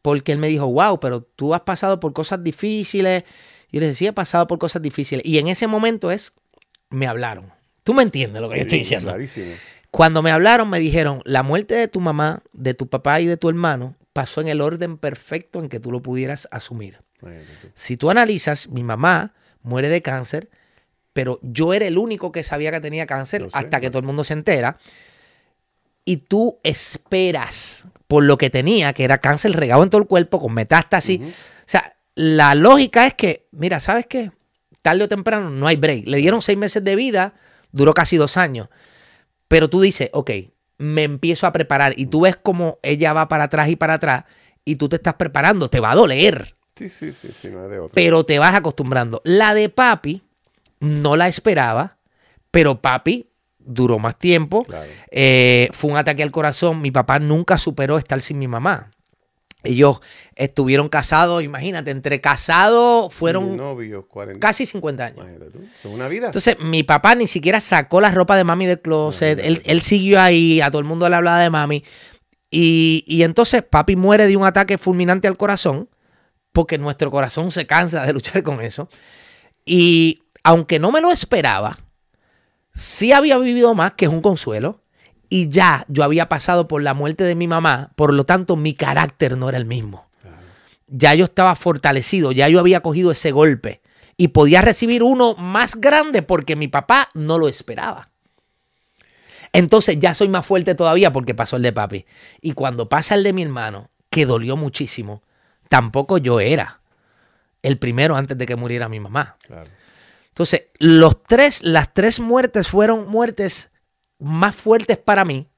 Porque él me dijo, wow, pero tú has pasado por cosas difíciles. Y yo le decía, sí, he pasado por cosas difíciles. Y en ese momento es, me hablaron. Tú me entiendes lo que yo estoy diciendo. Cuando me hablaron, me dijeron, la muerte de tu mamá, de tu papá y de tu hermano pasó en el orden perfecto en que tú lo pudieras asumir. si tú analizas, mi mamá muere de cáncer, pero yo era el único que sabía que tenía cáncer hasta que todo el mundo se entera. Y tú esperas por lo que tenía, que era cáncer regado en todo el cuerpo, con metástasis. O sea, la lógica es que, mira, ¿sabes qué? Tarde o temprano no hay break. Le dieron seis meses de vida, duró casi dos años. Pero tú dices, ok, me empiezo a preparar. Y tú ves como ella va para atrás y para atrás. Y tú te estás preparando. Te va a doler. Sí, sí, sí, sí, no es de otro. Pero te vas acostumbrando. La de papi, no la esperaba, pero papi duró más tiempo. Eh, fue un ataque al corazón. Mi papá nunca superó estar sin mi mamá. Ellos estuvieron casados, imagínate, entre casados fueron casi 50 años. Entonces, mi papá ni siquiera sacó la ropa de mami del closet. Él, siguió ahí, a todo el mundo le hablaba de mami. y entonces, papi muere de un ataque fulminante al corazón, porque nuestro corazón se cansa de luchar con eso. Y aunque no me lo esperaba, sí había vivido más, que es un consuelo, y ya yo había pasado por la muerte de mi mamá, por lo tanto mi carácter no era el mismo. Ya yo estaba fortalecido, ya yo había cogido ese golpe y podía recibir uno más grande porque mi papá no lo esperaba. Entonces ya soy más fuerte todavía porque pasó el de papi. Y cuando pasa el de mi hermano, que dolió muchísimo, tampoco yo era el primero antes de que muriera mi mamá. Entonces, los tres, las tres muertes fueron muertes más fuertes para mí,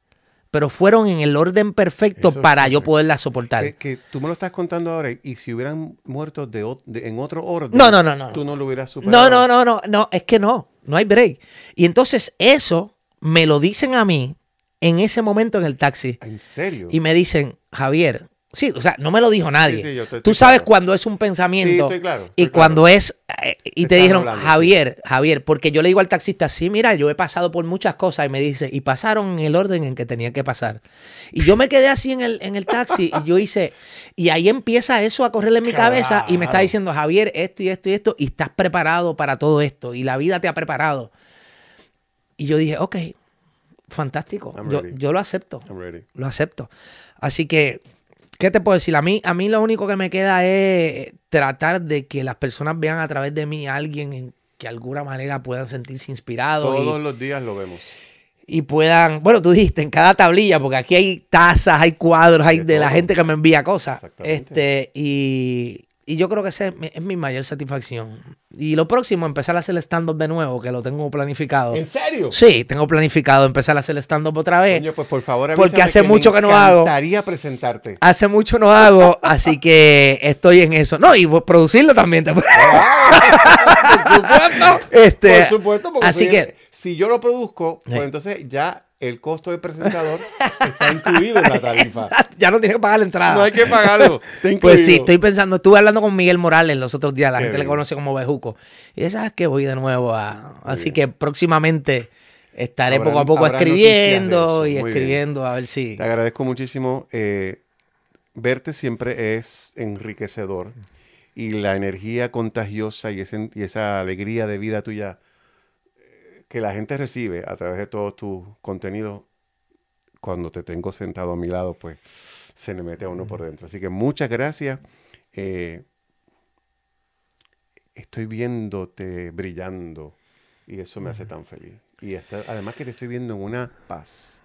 pero fueron en el orden perfecto para yo poderlas soportar. Es que, tú me lo estás contando ahora y si hubieran muerto en otro orden, no, no, no, no, tú no lo hubieras superado. No, no, no, no, no, es que no, no hay break. Y entonces eso me lo dicen a mí en ese momento en el taxi. ¿En serio? Y me dicen, Javier, Sí, o sea, no me lo dijo nadie. Tú sabes cuando es un pensamiento claro, y cuando es eh, y te, dijeron Javier, Javier, porque yo le digo al taxista, sí, mira, yo he pasado por muchas cosas y me dice y pasaron en el orden en que tenía que pasar. Y yo me quedé así en el en el taxi y yo hice y ahí empieza eso a correrle en mi cabeza y me está diciendo Javier esto y esto y esto y estás preparado para todo esto y la vida te ha preparado. Y yo dije, ok, fantástico, yo, yo, lo acepto, lo acepto. Así que ¿Qué te puedo decir? A mí, a mí lo único que me queda es tratar de que las personas vean a través de mí a alguien en que de alguna manera puedan sentirse inspirados. Todos los días lo vemos. Y puedan, bueno, tú dijiste, en cada tablilla, porque aquí hay tazas, hay cuadros, hay de, de la gente que me envía cosas. Este, y, y yo creo que esa es mi, mayor satisfacción. Y lo próximo, empezar a hacer stand-up de nuevo, que lo tengo planificado. ¿En serio? Sí, tengo planificado empezar a hacer stand-up otra vez. Coño, pues por favor, porque hace mucho me que no hago. Me encantaría presentarte. Hace mucho no hago, así que estoy en eso. No, y pues, producirlo también. Ah, por supuesto. Este, por supuesto, porque así que, si yo lo produzco, pues entonces ya el costo del presentador está incluido en la tarifa. Ya no tienes que pagar la entrada. No hay que pagarlo. pues sí, estoy pensando, estuve hablando con Miguel Morales los otros días, la gente le conoce como Bejuco. Y sabes ah, que voy de nuevo a... así que próximamente estaré poco a poco escribiendo y escribiendo a ver si... Te agradezco muchísimo. Eh, verte siempre es enriquecedor y la energía contagiosa y esa alegría de vida tuya que la gente recibe a través de todos tus contenidos, cuando te tengo sentado a mi lado, pues se le mete a uno por dentro. Así que muchas gracias. Eh, estoy viéndote brillando y eso me hace tan feliz. Y además que te estoy viendo en una paz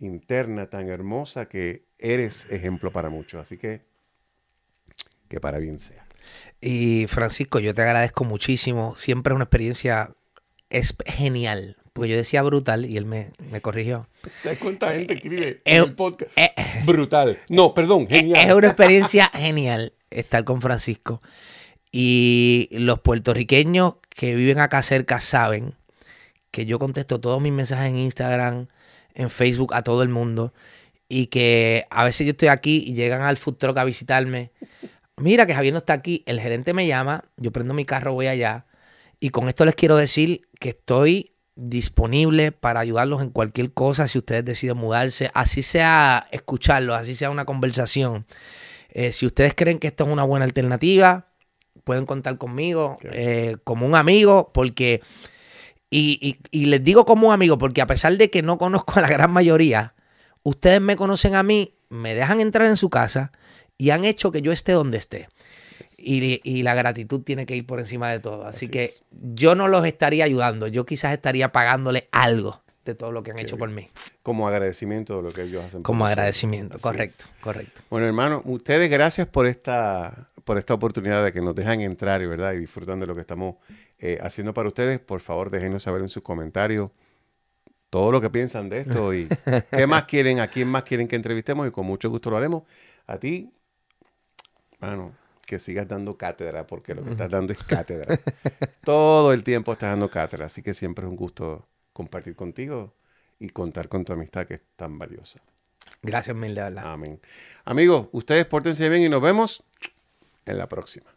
interna tan hermosa que eres ejemplo para muchos. Así que que para bien sea. Y Francisco, yo te agradezco muchísimo. Siempre es una experiencia es genial. Porque yo decía brutal y él me, corrigió. ¿Sabes cuánta gente escribe eh, eh, en el podcast? Eh, brutal. No, perdón, genial. Es una experiencia genial estar con Francisco. Y los puertorriqueños que viven acá cerca saben que yo contesto todos mis mensajes en Instagram, en Facebook, a todo el mundo. Y que a veces yo estoy aquí y llegan al futuro truck a visitarme. Mira que Javier no está aquí, el gerente me llama, yo prendo mi carro, voy allá y con esto les quiero decir que estoy disponible para ayudarlos en cualquier cosa si ustedes deciden mudarse, así sea escucharlos, así sea una conversación. Eh, si ustedes creen que esto es una buena alternativa, pueden contar conmigo eh, como un amigo, porque, y, y, y, les digo como un amigo, porque a pesar de que no conozco a la gran mayoría, ustedes me conocen a mí, me dejan entrar en su casa y han hecho que yo esté donde esté. Y, la gratitud tiene que ir por encima de todo. Así, que yo no los estaría ayudando, yo quizás estaría pagándole algo de todo lo que han hecho por mí. Como agradecimiento de lo que ellos hacen. Como agradecimiento, correcto, correcto. Bueno, hermano, ustedes gracias por esta, por esta oportunidad de que nos dejan entrar, ¿verdad? Y disfrutando de lo que estamos eh, haciendo para ustedes. Por favor, déjenos saber en sus comentarios todo lo que piensan de esto y qué más quieren, a quién más quieren que entrevistemos y con mucho gusto lo haremos. A ti, hermano que sigas dando cátedra, porque lo que estás dando es cátedra. Todo el tiempo estás dando cátedra, así que siempre es un gusto compartir contigo y contar con tu amistad que es tan valiosa. Gracias mil de Amén. Amigos, ustedes pórtense bien y nos vemos en la próxima.